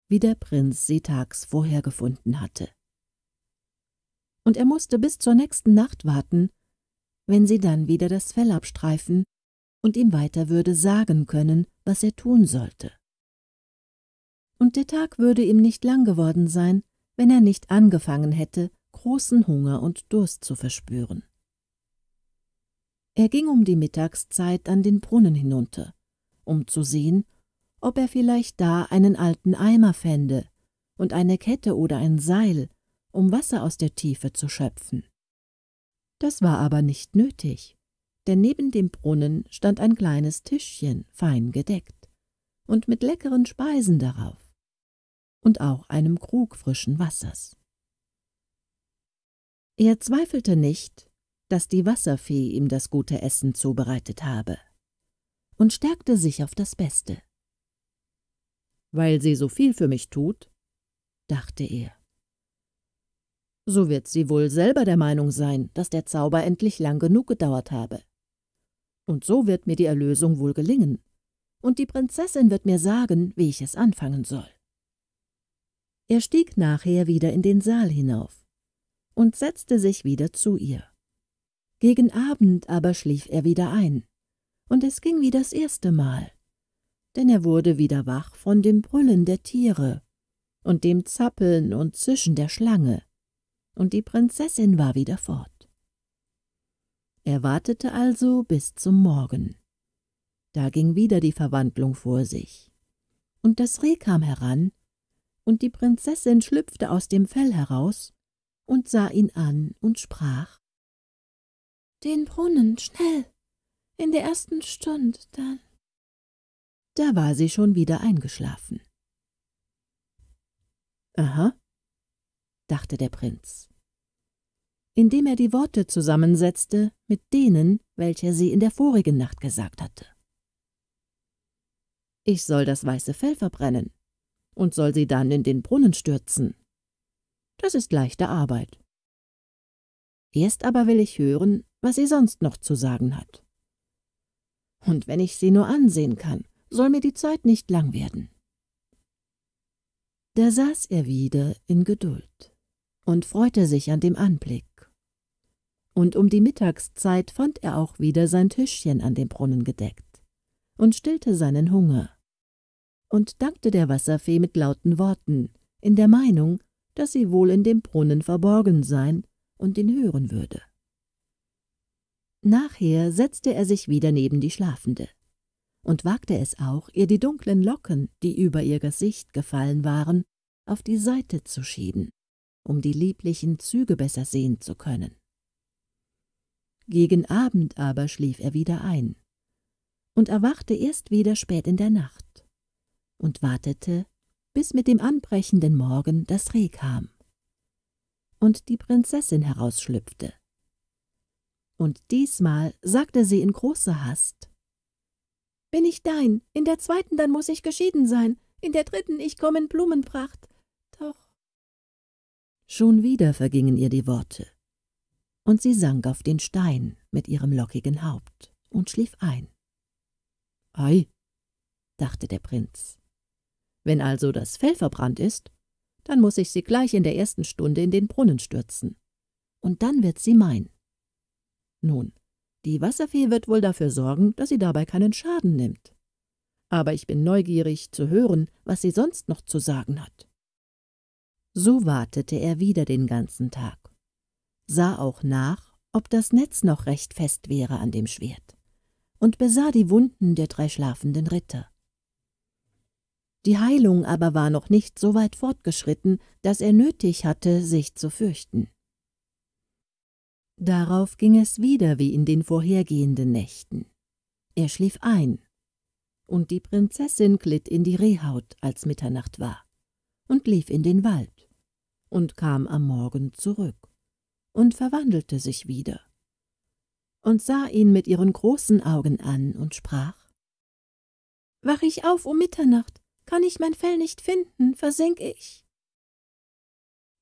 wie der Prinz sie tags vorher gefunden hatte. Und er musste bis zur nächsten Nacht warten, wenn sie dann wieder das Fell abstreifen und ihm weiter würde sagen können, was er tun sollte und der Tag würde ihm nicht lang geworden sein, wenn er nicht angefangen hätte, großen Hunger und Durst zu verspüren. Er ging um die Mittagszeit an den Brunnen hinunter, um zu sehen, ob er vielleicht da einen alten Eimer fände und eine Kette oder ein Seil, um Wasser aus der Tiefe zu schöpfen. Das war aber nicht nötig, denn neben dem Brunnen stand ein kleines Tischchen, fein gedeckt, und mit leckeren Speisen darauf und auch einem Krug frischen Wassers. Er zweifelte nicht, dass die Wasserfee ihm das gute Essen zubereitet habe, und stärkte sich auf das Beste. Weil sie so viel für mich tut, dachte er. So wird sie wohl selber der Meinung sein, dass der Zauber endlich lang genug gedauert habe. Und so wird mir die Erlösung wohl gelingen, und die Prinzessin wird mir sagen, wie ich es anfangen soll. Er stieg nachher wieder in den Saal hinauf und setzte sich wieder zu ihr. Gegen Abend aber schlief er wieder ein, und es ging wie das erste Mal, denn er wurde wieder wach von dem Brüllen der Tiere und dem Zappeln und Zischen der Schlange, und die Prinzessin war wieder fort. Er wartete also bis zum Morgen. Da ging wieder die Verwandlung vor sich, und das Reh kam heran und die Prinzessin schlüpfte aus dem Fell heraus und sah ihn an und sprach. »Den Brunnen, schnell! In der ersten Stunde, dann...« Da war sie schon wieder eingeschlafen. »Aha«, dachte der Prinz, indem er die Worte zusammensetzte mit denen, welche sie in der vorigen Nacht gesagt hatte. »Ich soll das weiße Fell verbrennen und soll sie dann in den Brunnen stürzen. Das ist leichte Arbeit. Erst aber will ich hören, was sie sonst noch zu sagen hat. Und wenn ich sie nur ansehen kann, soll mir die Zeit nicht lang werden. Da saß er wieder in Geduld und freute sich an dem Anblick. Und um die Mittagszeit fand er auch wieder sein Tischchen an dem Brunnen gedeckt und stillte seinen Hunger und dankte der Wasserfee mit lauten Worten, in der Meinung, dass sie wohl in dem Brunnen verborgen sein und ihn hören würde. Nachher setzte er sich wieder neben die Schlafende und wagte es auch, ihr die dunklen Locken, die über ihr Gesicht gefallen waren, auf die Seite zu schieben, um die lieblichen Züge besser sehen zu können. Gegen Abend aber schlief er wieder ein und erwachte erst wieder spät in der Nacht und wartete, bis mit dem anbrechenden Morgen das Reh kam und die Prinzessin herausschlüpfte. Und diesmal sagte sie in großer Hast Bin ich dein, in der zweiten dann muß ich geschieden sein, in der dritten ich komm in Blumenpracht, doch. Schon wieder vergingen ihr die Worte, und sie sank auf den Stein mit ihrem lockigen Haupt und schlief ein. Ei, dachte der Prinz, wenn also das Fell verbrannt ist, dann muss ich sie gleich in der ersten Stunde in den Brunnen stürzen. Und dann wird sie mein. Nun, die Wasserfee wird wohl dafür sorgen, dass sie dabei keinen Schaden nimmt. Aber ich bin neugierig zu hören, was sie sonst noch zu sagen hat. So wartete er wieder den ganzen Tag, sah auch nach, ob das Netz noch recht fest wäre an dem Schwert, und besah die Wunden der drei schlafenden Ritter. Die Heilung aber war noch nicht so weit fortgeschritten, dass er nötig hatte, sich zu fürchten. Darauf ging es wieder wie in den vorhergehenden Nächten. Er schlief ein, und die Prinzessin glitt in die Rehhaut, als Mitternacht war, und lief in den Wald, und kam am Morgen zurück, und verwandelte sich wieder, und sah ihn mit ihren großen Augen an und sprach, Wach ich auf um Mitternacht, kann ich mein Fell nicht finden, versink ich.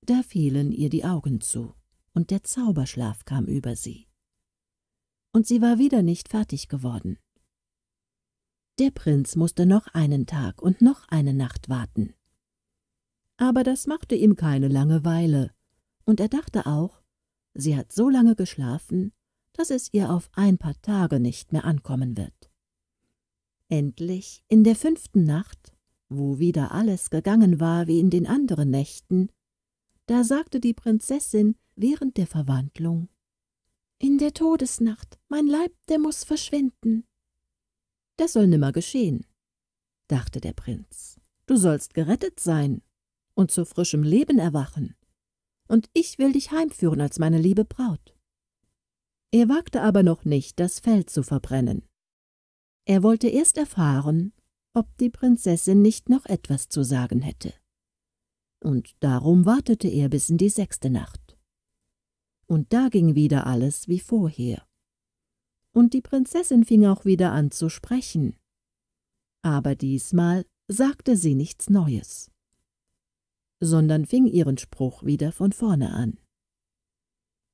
Da fielen ihr die Augen zu, und der Zauberschlaf kam über sie. Und sie war wieder nicht fertig geworden. Der Prinz musste noch einen Tag und noch eine Nacht warten. Aber das machte ihm keine Langeweile, und er dachte auch, sie hat so lange geschlafen, dass es ihr auf ein paar Tage nicht mehr ankommen wird. Endlich, in der fünften Nacht, wo wieder alles gegangen war wie in den anderen Nächten, da sagte die Prinzessin während der Verwandlung In der Todesnacht, mein Leib, der muß verschwinden. Das soll nimmer geschehen, dachte der Prinz, du sollst gerettet sein und zu frischem Leben erwachen, und ich will dich heimführen als meine liebe Braut. Er wagte aber noch nicht, das Feld zu verbrennen. Er wollte erst erfahren, ob die Prinzessin nicht noch etwas zu sagen hätte. Und darum wartete er bis in die sechste Nacht. Und da ging wieder alles wie vorher. Und die Prinzessin fing auch wieder an zu sprechen. Aber diesmal sagte sie nichts Neues, sondern fing ihren Spruch wieder von vorne an.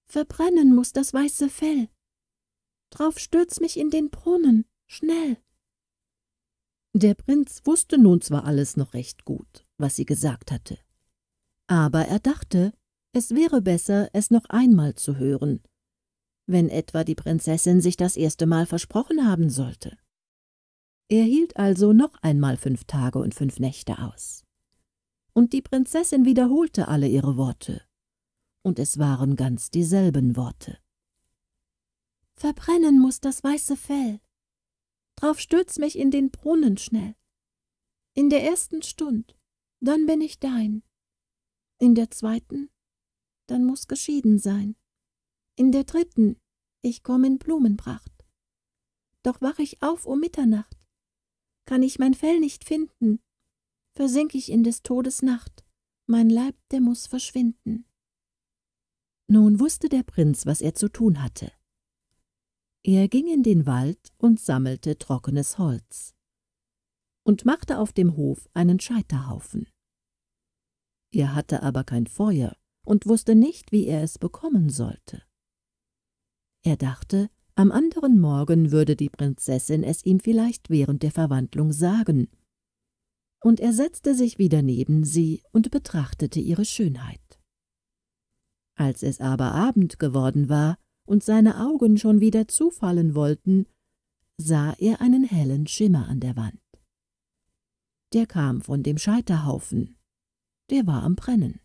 Verbrennen muß das weiße Fell. Drauf stürz mich in den Brunnen, schnell. Der Prinz wusste nun zwar alles noch recht gut, was sie gesagt hatte, aber er dachte, es wäre besser, es noch einmal zu hören, wenn etwa die Prinzessin sich das erste Mal versprochen haben sollte. Er hielt also noch einmal fünf Tage und fünf Nächte aus. Und die Prinzessin wiederholte alle ihre Worte, und es waren ganz dieselben Worte. Verbrennen muß das weiße Fell, drauf stürz mich in den Brunnen schnell. In der ersten Stund, dann bin ich dein. In der zweiten, dann muß geschieden sein. In der dritten, ich komm in Blumenpracht. Doch wach ich auf um Mitternacht, kann ich mein Fell nicht finden, versink ich in des Todes Nacht, mein Leib, der muß verschwinden. Nun wusste der Prinz, was er zu tun hatte. Er ging in den Wald und sammelte trockenes Holz und machte auf dem Hof einen Scheiterhaufen. Er hatte aber kein Feuer und wusste nicht, wie er es bekommen sollte. Er dachte, am anderen Morgen würde die Prinzessin es ihm vielleicht während der Verwandlung sagen, und er setzte sich wieder neben sie und betrachtete ihre Schönheit. Als es aber Abend geworden war, und seine Augen schon wieder zufallen wollten, sah er einen hellen Schimmer an der Wand. Der kam von dem Scheiterhaufen. Der war am Brennen.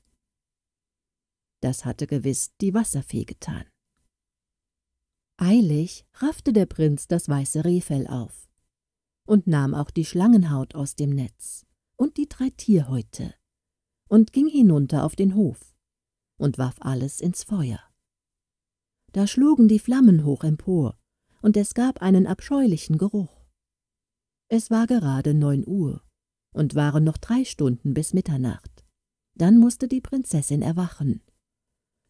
Das hatte gewiss die Wasserfee getan. Eilig raffte der Prinz das weiße Rehfell auf und nahm auch die Schlangenhaut aus dem Netz und die drei Tierhäute und ging hinunter auf den Hof und warf alles ins Feuer da schlugen die Flammen hoch empor, und es gab einen abscheulichen Geruch. Es war gerade neun Uhr, und waren noch drei Stunden bis Mitternacht. Dann mußte die Prinzessin erwachen.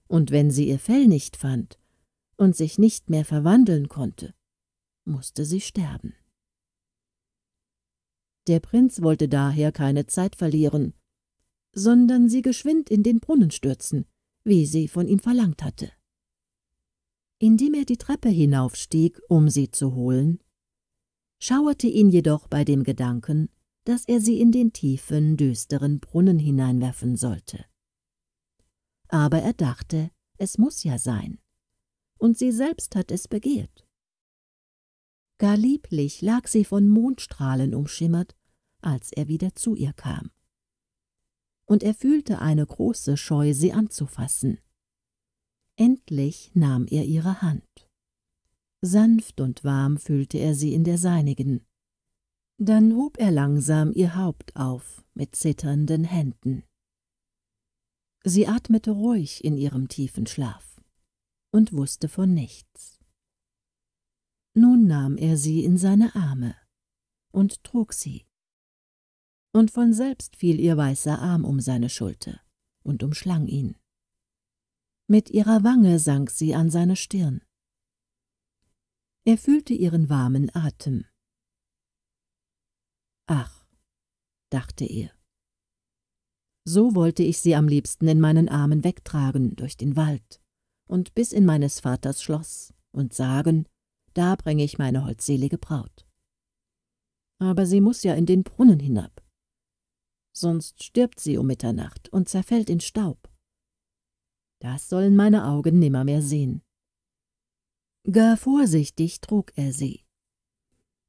Und wenn sie ihr Fell nicht fand und sich nicht mehr verwandeln konnte, mußte sie sterben. Der Prinz wollte daher keine Zeit verlieren, sondern sie geschwind in den Brunnen stürzen, wie sie von ihm verlangt hatte. Indem er die Treppe hinaufstieg, um sie zu holen, schauerte ihn jedoch bei dem Gedanken, dass er sie in den tiefen, düsteren Brunnen hineinwerfen sollte. Aber er dachte, es muß ja sein, und sie selbst hat es begehrt. Gar lieblich lag sie von Mondstrahlen umschimmert, als er wieder zu ihr kam. Und er fühlte eine große Scheu, sie anzufassen. Endlich nahm er ihre Hand. Sanft und warm fühlte er sie in der seinigen. Dann hob er langsam ihr Haupt auf mit zitternden Händen. Sie atmete ruhig in ihrem tiefen Schlaf und wusste von nichts. Nun nahm er sie in seine Arme und trug sie. Und von selbst fiel ihr weißer Arm um seine Schulter und umschlang ihn. Mit ihrer Wange sank sie an seine Stirn. Er fühlte ihren warmen Atem. Ach, dachte er. So wollte ich sie am liebsten in meinen Armen wegtragen durch den Wald und bis in meines Vaters Schloss und sagen, da bringe ich meine holdselige Braut. Aber sie muss ja in den Brunnen hinab. Sonst stirbt sie um Mitternacht und zerfällt in Staub das sollen meine Augen nimmermehr sehen. Gar vorsichtig trug er sie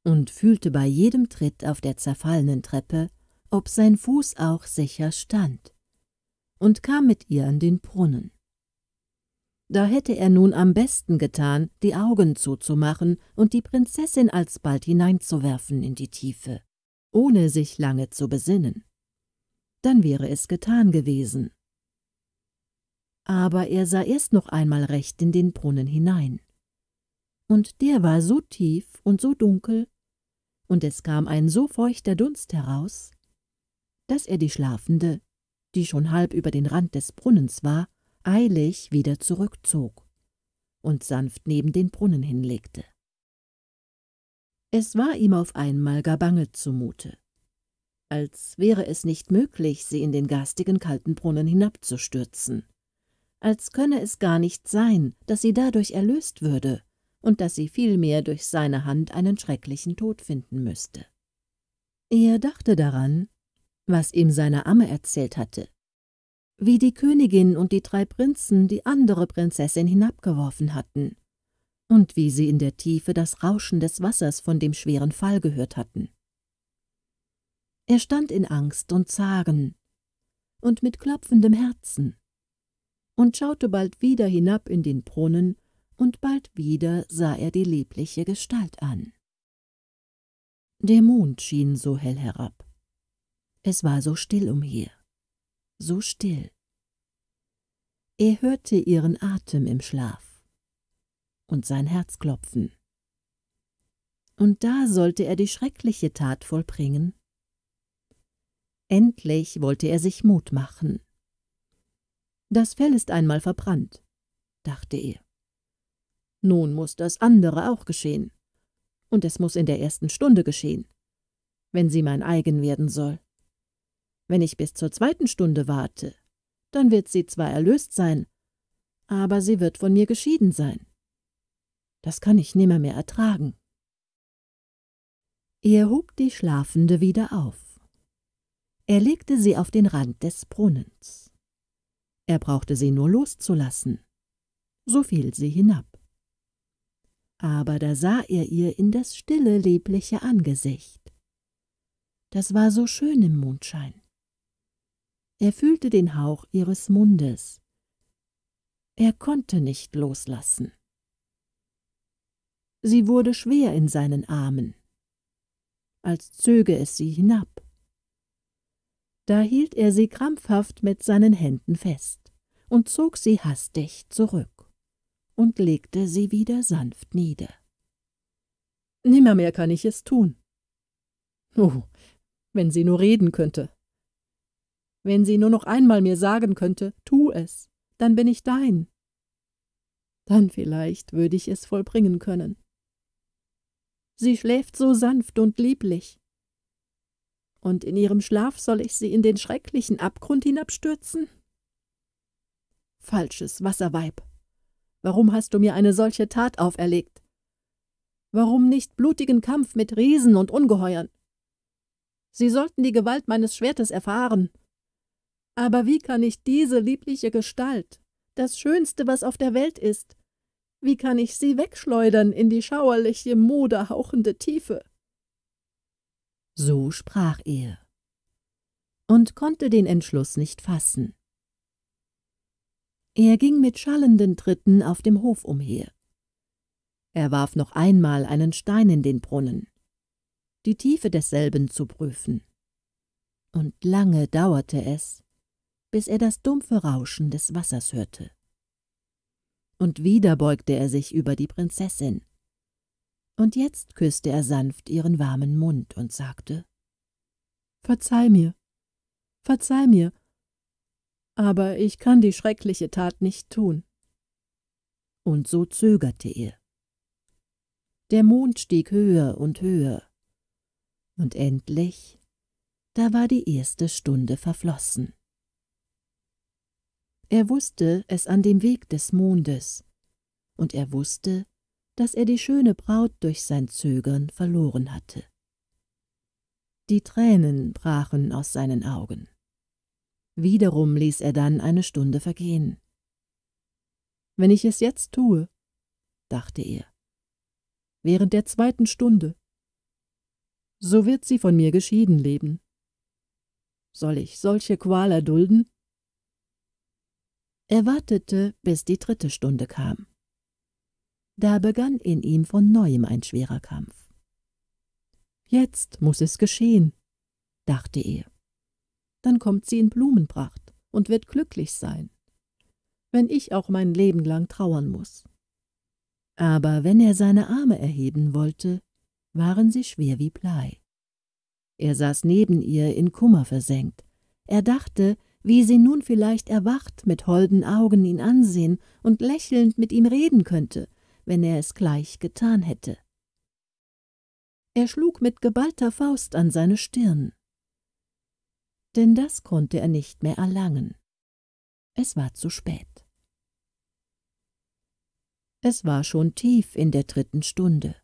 und fühlte bei jedem Tritt auf der zerfallenen Treppe, ob sein Fuß auch sicher stand, und kam mit ihr an den Brunnen. Da hätte er nun am besten getan, die Augen zuzumachen und die Prinzessin alsbald hineinzuwerfen in die Tiefe, ohne sich lange zu besinnen. Dann wäre es getan gewesen aber er sah erst noch einmal recht in den Brunnen hinein. Und der war so tief und so dunkel, und es kam ein so feuchter Dunst heraus, dass er die Schlafende, die schon halb über den Rand des Brunnens war, eilig wieder zurückzog und sanft neben den Brunnen hinlegte. Es war ihm auf einmal gar bange zumute, als wäre es nicht möglich, sie in den garstigen kalten Brunnen hinabzustürzen als könne es gar nicht sein, dass sie dadurch erlöst würde und dass sie vielmehr durch seine Hand einen schrecklichen Tod finden müsste. Er dachte daran, was ihm seine Amme erzählt hatte, wie die Königin und die drei Prinzen die andere Prinzessin hinabgeworfen hatten und wie sie in der Tiefe das Rauschen des Wassers von dem schweren Fall gehört hatten. Er stand in Angst und Zagen und mit klopfendem Herzen und schaute bald wieder hinab in den Brunnen, und bald wieder sah er die liebliche Gestalt an. Der Mond schien so hell herab. Es war so still umher, so still. Er hörte ihren Atem im Schlaf und sein Herz klopfen. Und da sollte er die schreckliche Tat vollbringen. Endlich wollte er sich Mut machen das Fell ist einmal verbrannt, dachte er. Nun muss das andere auch geschehen. Und es muss in der ersten Stunde geschehen, wenn sie mein eigen werden soll. Wenn ich bis zur zweiten Stunde warte, dann wird sie zwar erlöst sein, aber sie wird von mir geschieden sein. Das kann ich nimmermehr ertragen. Er hob die Schlafende wieder auf. Er legte sie auf den Rand des Brunnens. Er brauchte sie nur loszulassen. So fiel sie hinab. Aber da sah er ihr in das stille, liebliche Angesicht. Das war so schön im Mondschein. Er fühlte den Hauch ihres Mundes. Er konnte nicht loslassen. Sie wurde schwer in seinen Armen, als zöge es sie hinab da hielt er sie krampfhaft mit seinen Händen fest und zog sie hastig zurück und legte sie wieder sanft nieder. Nimmermehr kann ich es tun. Oh, wenn sie nur reden könnte. Wenn sie nur noch einmal mir sagen könnte, tu es, dann bin ich dein. Dann vielleicht würde ich es vollbringen können. Sie schläft so sanft und lieblich, und in ihrem Schlaf soll ich sie in den schrecklichen Abgrund hinabstürzen? Falsches Wasserweib. Warum hast du mir eine solche Tat auferlegt? Warum nicht blutigen Kampf mit Riesen und Ungeheuern? Sie sollten die Gewalt meines Schwertes erfahren. Aber wie kann ich diese liebliche Gestalt, das Schönste, was auf der Welt ist, wie kann ich sie wegschleudern in die schauerliche, moderhauchende Tiefe? So sprach er und konnte den Entschluss nicht fassen. Er ging mit schallenden Tritten auf dem Hof umher. Er warf noch einmal einen Stein in den Brunnen, die Tiefe desselben zu prüfen. Und lange dauerte es, bis er das dumpfe Rauschen des Wassers hörte. Und wieder beugte er sich über die Prinzessin und jetzt küsste er sanft ihren warmen Mund und sagte Verzeih mir, verzeih mir, aber ich kann die schreckliche Tat nicht tun. Und so zögerte er. Der Mond stieg höher und höher, und endlich, da war die erste Stunde verflossen. Er wusste es an dem Weg des Mondes, und er wusste, dass er die schöne Braut durch sein Zögern verloren hatte. Die Tränen brachen aus seinen Augen. Wiederum ließ er dann eine Stunde vergehen. Wenn ich es jetzt tue, dachte er, während der zweiten Stunde, so wird sie von mir geschieden leben. Soll ich solche Qual erdulden? Er wartete, bis die dritte Stunde kam. Da begann in ihm von neuem ein schwerer Kampf. Jetzt muß es geschehen, dachte er. Dann kommt sie in Blumenpracht und wird glücklich sein, wenn ich auch mein Leben lang trauern muß. Aber wenn er seine Arme erheben wollte, waren sie schwer wie Blei. Er saß neben ihr in Kummer versenkt. Er dachte, wie sie nun vielleicht erwacht mit holden Augen ihn ansehen und lächelnd mit ihm reden könnte, wenn er es gleich getan hätte. Er schlug mit geballter Faust an seine Stirn. Denn das konnte er nicht mehr erlangen. Es war zu spät. Es war schon tief in der dritten Stunde.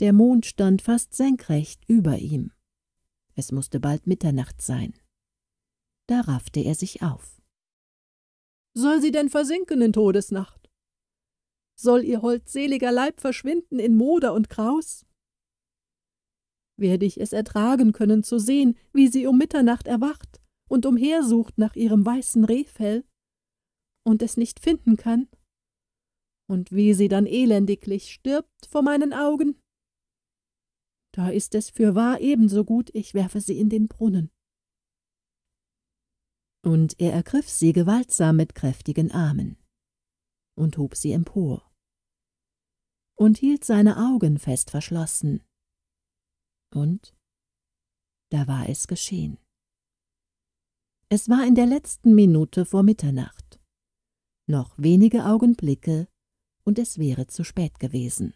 Der Mond stand fast senkrecht über ihm. Es musste bald Mitternacht sein. Da raffte er sich auf. Soll sie denn versinken in Todesnacht? soll ihr holdseliger Leib verschwinden in Moder und Kraus? Werde ich es ertragen können, zu sehen, wie sie um Mitternacht erwacht und umhersucht nach ihrem weißen Rehfell und es nicht finden kann? Und wie sie dann elendiglich stirbt vor meinen Augen? Da ist es für wahr ebenso gut, ich werfe sie in den Brunnen. Und er ergriff sie gewaltsam mit kräftigen Armen und hob sie empor und hielt seine Augen fest verschlossen. Und da war es geschehen. Es war in der letzten Minute vor Mitternacht. Noch wenige Augenblicke, und es wäre zu spät gewesen.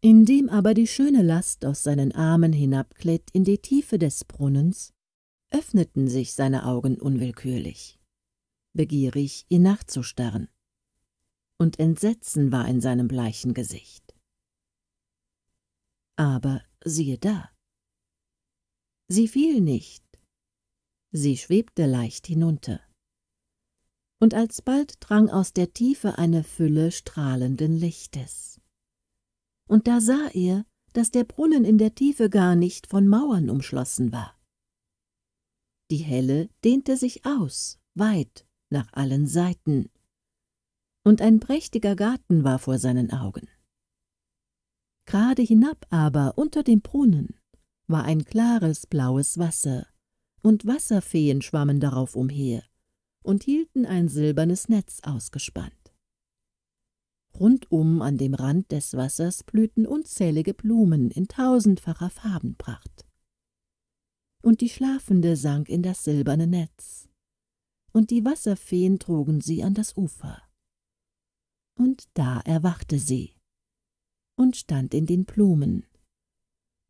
Indem aber die schöne Last aus seinen Armen hinabglitt in die Tiefe des Brunnens, öffneten sich seine Augen unwillkürlich begierig, ihr nachzustarren. Und Entsetzen war in seinem bleichen Gesicht. Aber siehe da! Sie fiel nicht. Sie schwebte leicht hinunter. Und alsbald drang aus der Tiefe eine Fülle strahlenden Lichtes. Und da sah er, dass der Brunnen in der Tiefe gar nicht von Mauern umschlossen war. Die Helle dehnte sich aus, weit, nach allen Seiten, und ein prächtiger Garten war vor seinen Augen. Gerade hinab aber unter dem Brunnen war ein klares blaues Wasser, und Wasserfeen schwammen darauf umher und hielten ein silbernes Netz ausgespannt. Rundum an dem Rand des Wassers blühten unzählige Blumen in tausendfacher Farbenpracht. Und die Schlafende sank in das silberne Netz, und die Wasserfeen trugen sie an das Ufer. Und da erwachte sie und stand in den Blumen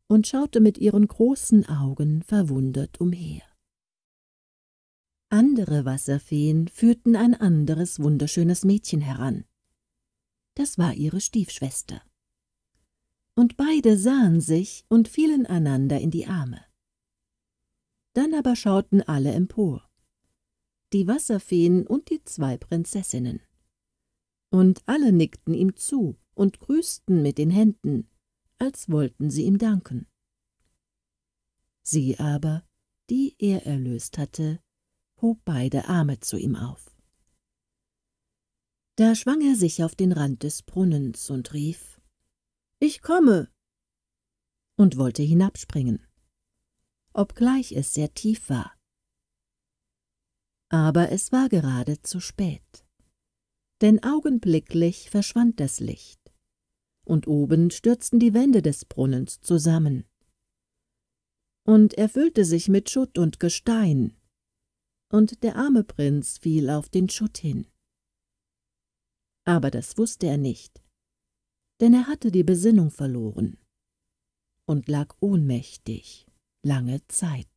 und schaute mit ihren großen Augen verwundert umher. Andere Wasserfeen führten ein anderes wunderschönes Mädchen heran. Das war ihre Stiefschwester. Und beide sahen sich und fielen einander in die Arme. Dann aber schauten alle empor die Wasserfeen und die zwei Prinzessinnen. Und alle nickten ihm zu und grüßten mit den Händen, als wollten sie ihm danken. Sie aber, die er erlöst hatte, hob beide Arme zu ihm auf. Da schwang er sich auf den Rand des Brunnens und rief, »Ich komme!« und wollte hinabspringen. Obgleich es sehr tief war, aber es war gerade zu spät. Denn augenblicklich verschwand das Licht, und oben stürzten die Wände des Brunnens zusammen. Und er füllte sich mit Schutt und Gestein, und der arme Prinz fiel auf den Schutt hin. Aber das wusste er nicht, denn er hatte die Besinnung verloren und lag ohnmächtig lange Zeit.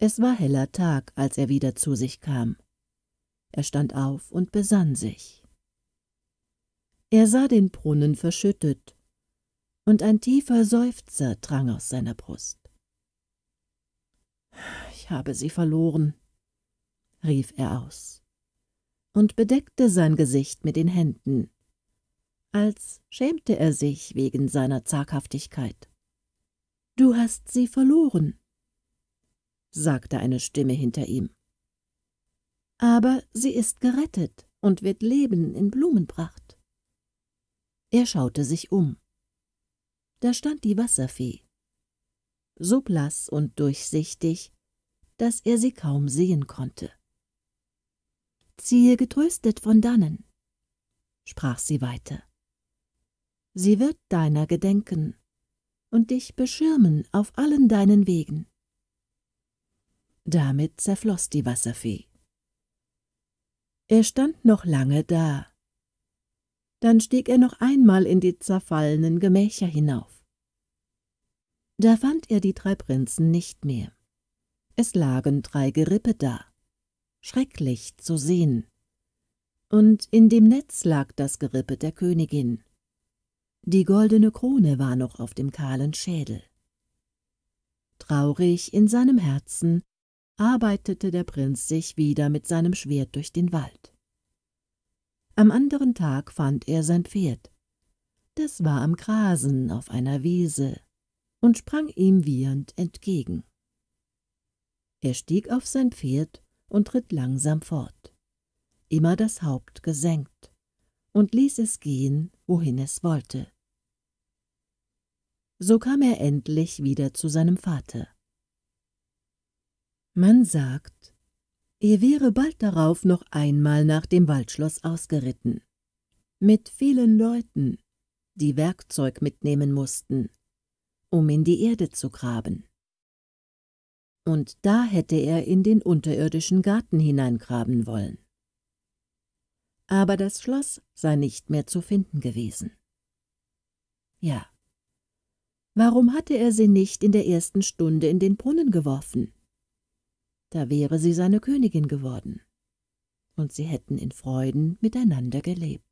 Es war heller Tag, als er wieder zu sich kam. Er stand auf und besann sich. Er sah den Brunnen verschüttet, und ein tiefer Seufzer drang aus seiner Brust. »Ich habe sie verloren«, rief er aus und bedeckte sein Gesicht mit den Händen, als schämte er sich wegen seiner Zaghaftigkeit. »Du hast sie verloren«, sagte eine Stimme hinter ihm. Aber sie ist gerettet und wird leben in Blumenpracht. Er schaute sich um. Da stand die Wasserfee, so blass und durchsichtig, dass er sie kaum sehen konnte. Ziehe getröstet von dannen, sprach sie weiter. Sie wird deiner gedenken und dich beschirmen auf allen deinen Wegen. Damit zerfloß die Wasserfee. Er stand noch lange da. Dann stieg er noch einmal in die zerfallenen Gemächer hinauf. Da fand er die drei Prinzen nicht mehr. Es lagen drei Gerippe da, schrecklich zu sehen. Und in dem Netz lag das Gerippe der Königin. Die goldene Krone war noch auf dem kahlen Schädel. Traurig in seinem Herzen arbeitete der Prinz sich wieder mit seinem Schwert durch den Wald. Am anderen Tag fand er sein Pferd. Das war am Grasen auf einer Wiese und sprang ihm wiehernd entgegen. Er stieg auf sein Pferd und ritt langsam fort, immer das Haupt gesenkt, und ließ es gehen, wohin es wollte. So kam er endlich wieder zu seinem Vater. Man sagt, er wäre bald darauf noch einmal nach dem Waldschloss ausgeritten, mit vielen Leuten, die Werkzeug mitnehmen mussten, um in die Erde zu graben. Und da hätte er in den unterirdischen Garten hineingraben wollen. Aber das Schloss sei nicht mehr zu finden gewesen. Ja, warum hatte er sie nicht in der ersten Stunde in den Brunnen geworfen? da wäre sie seine Königin geworden, und sie hätten in Freuden miteinander gelebt.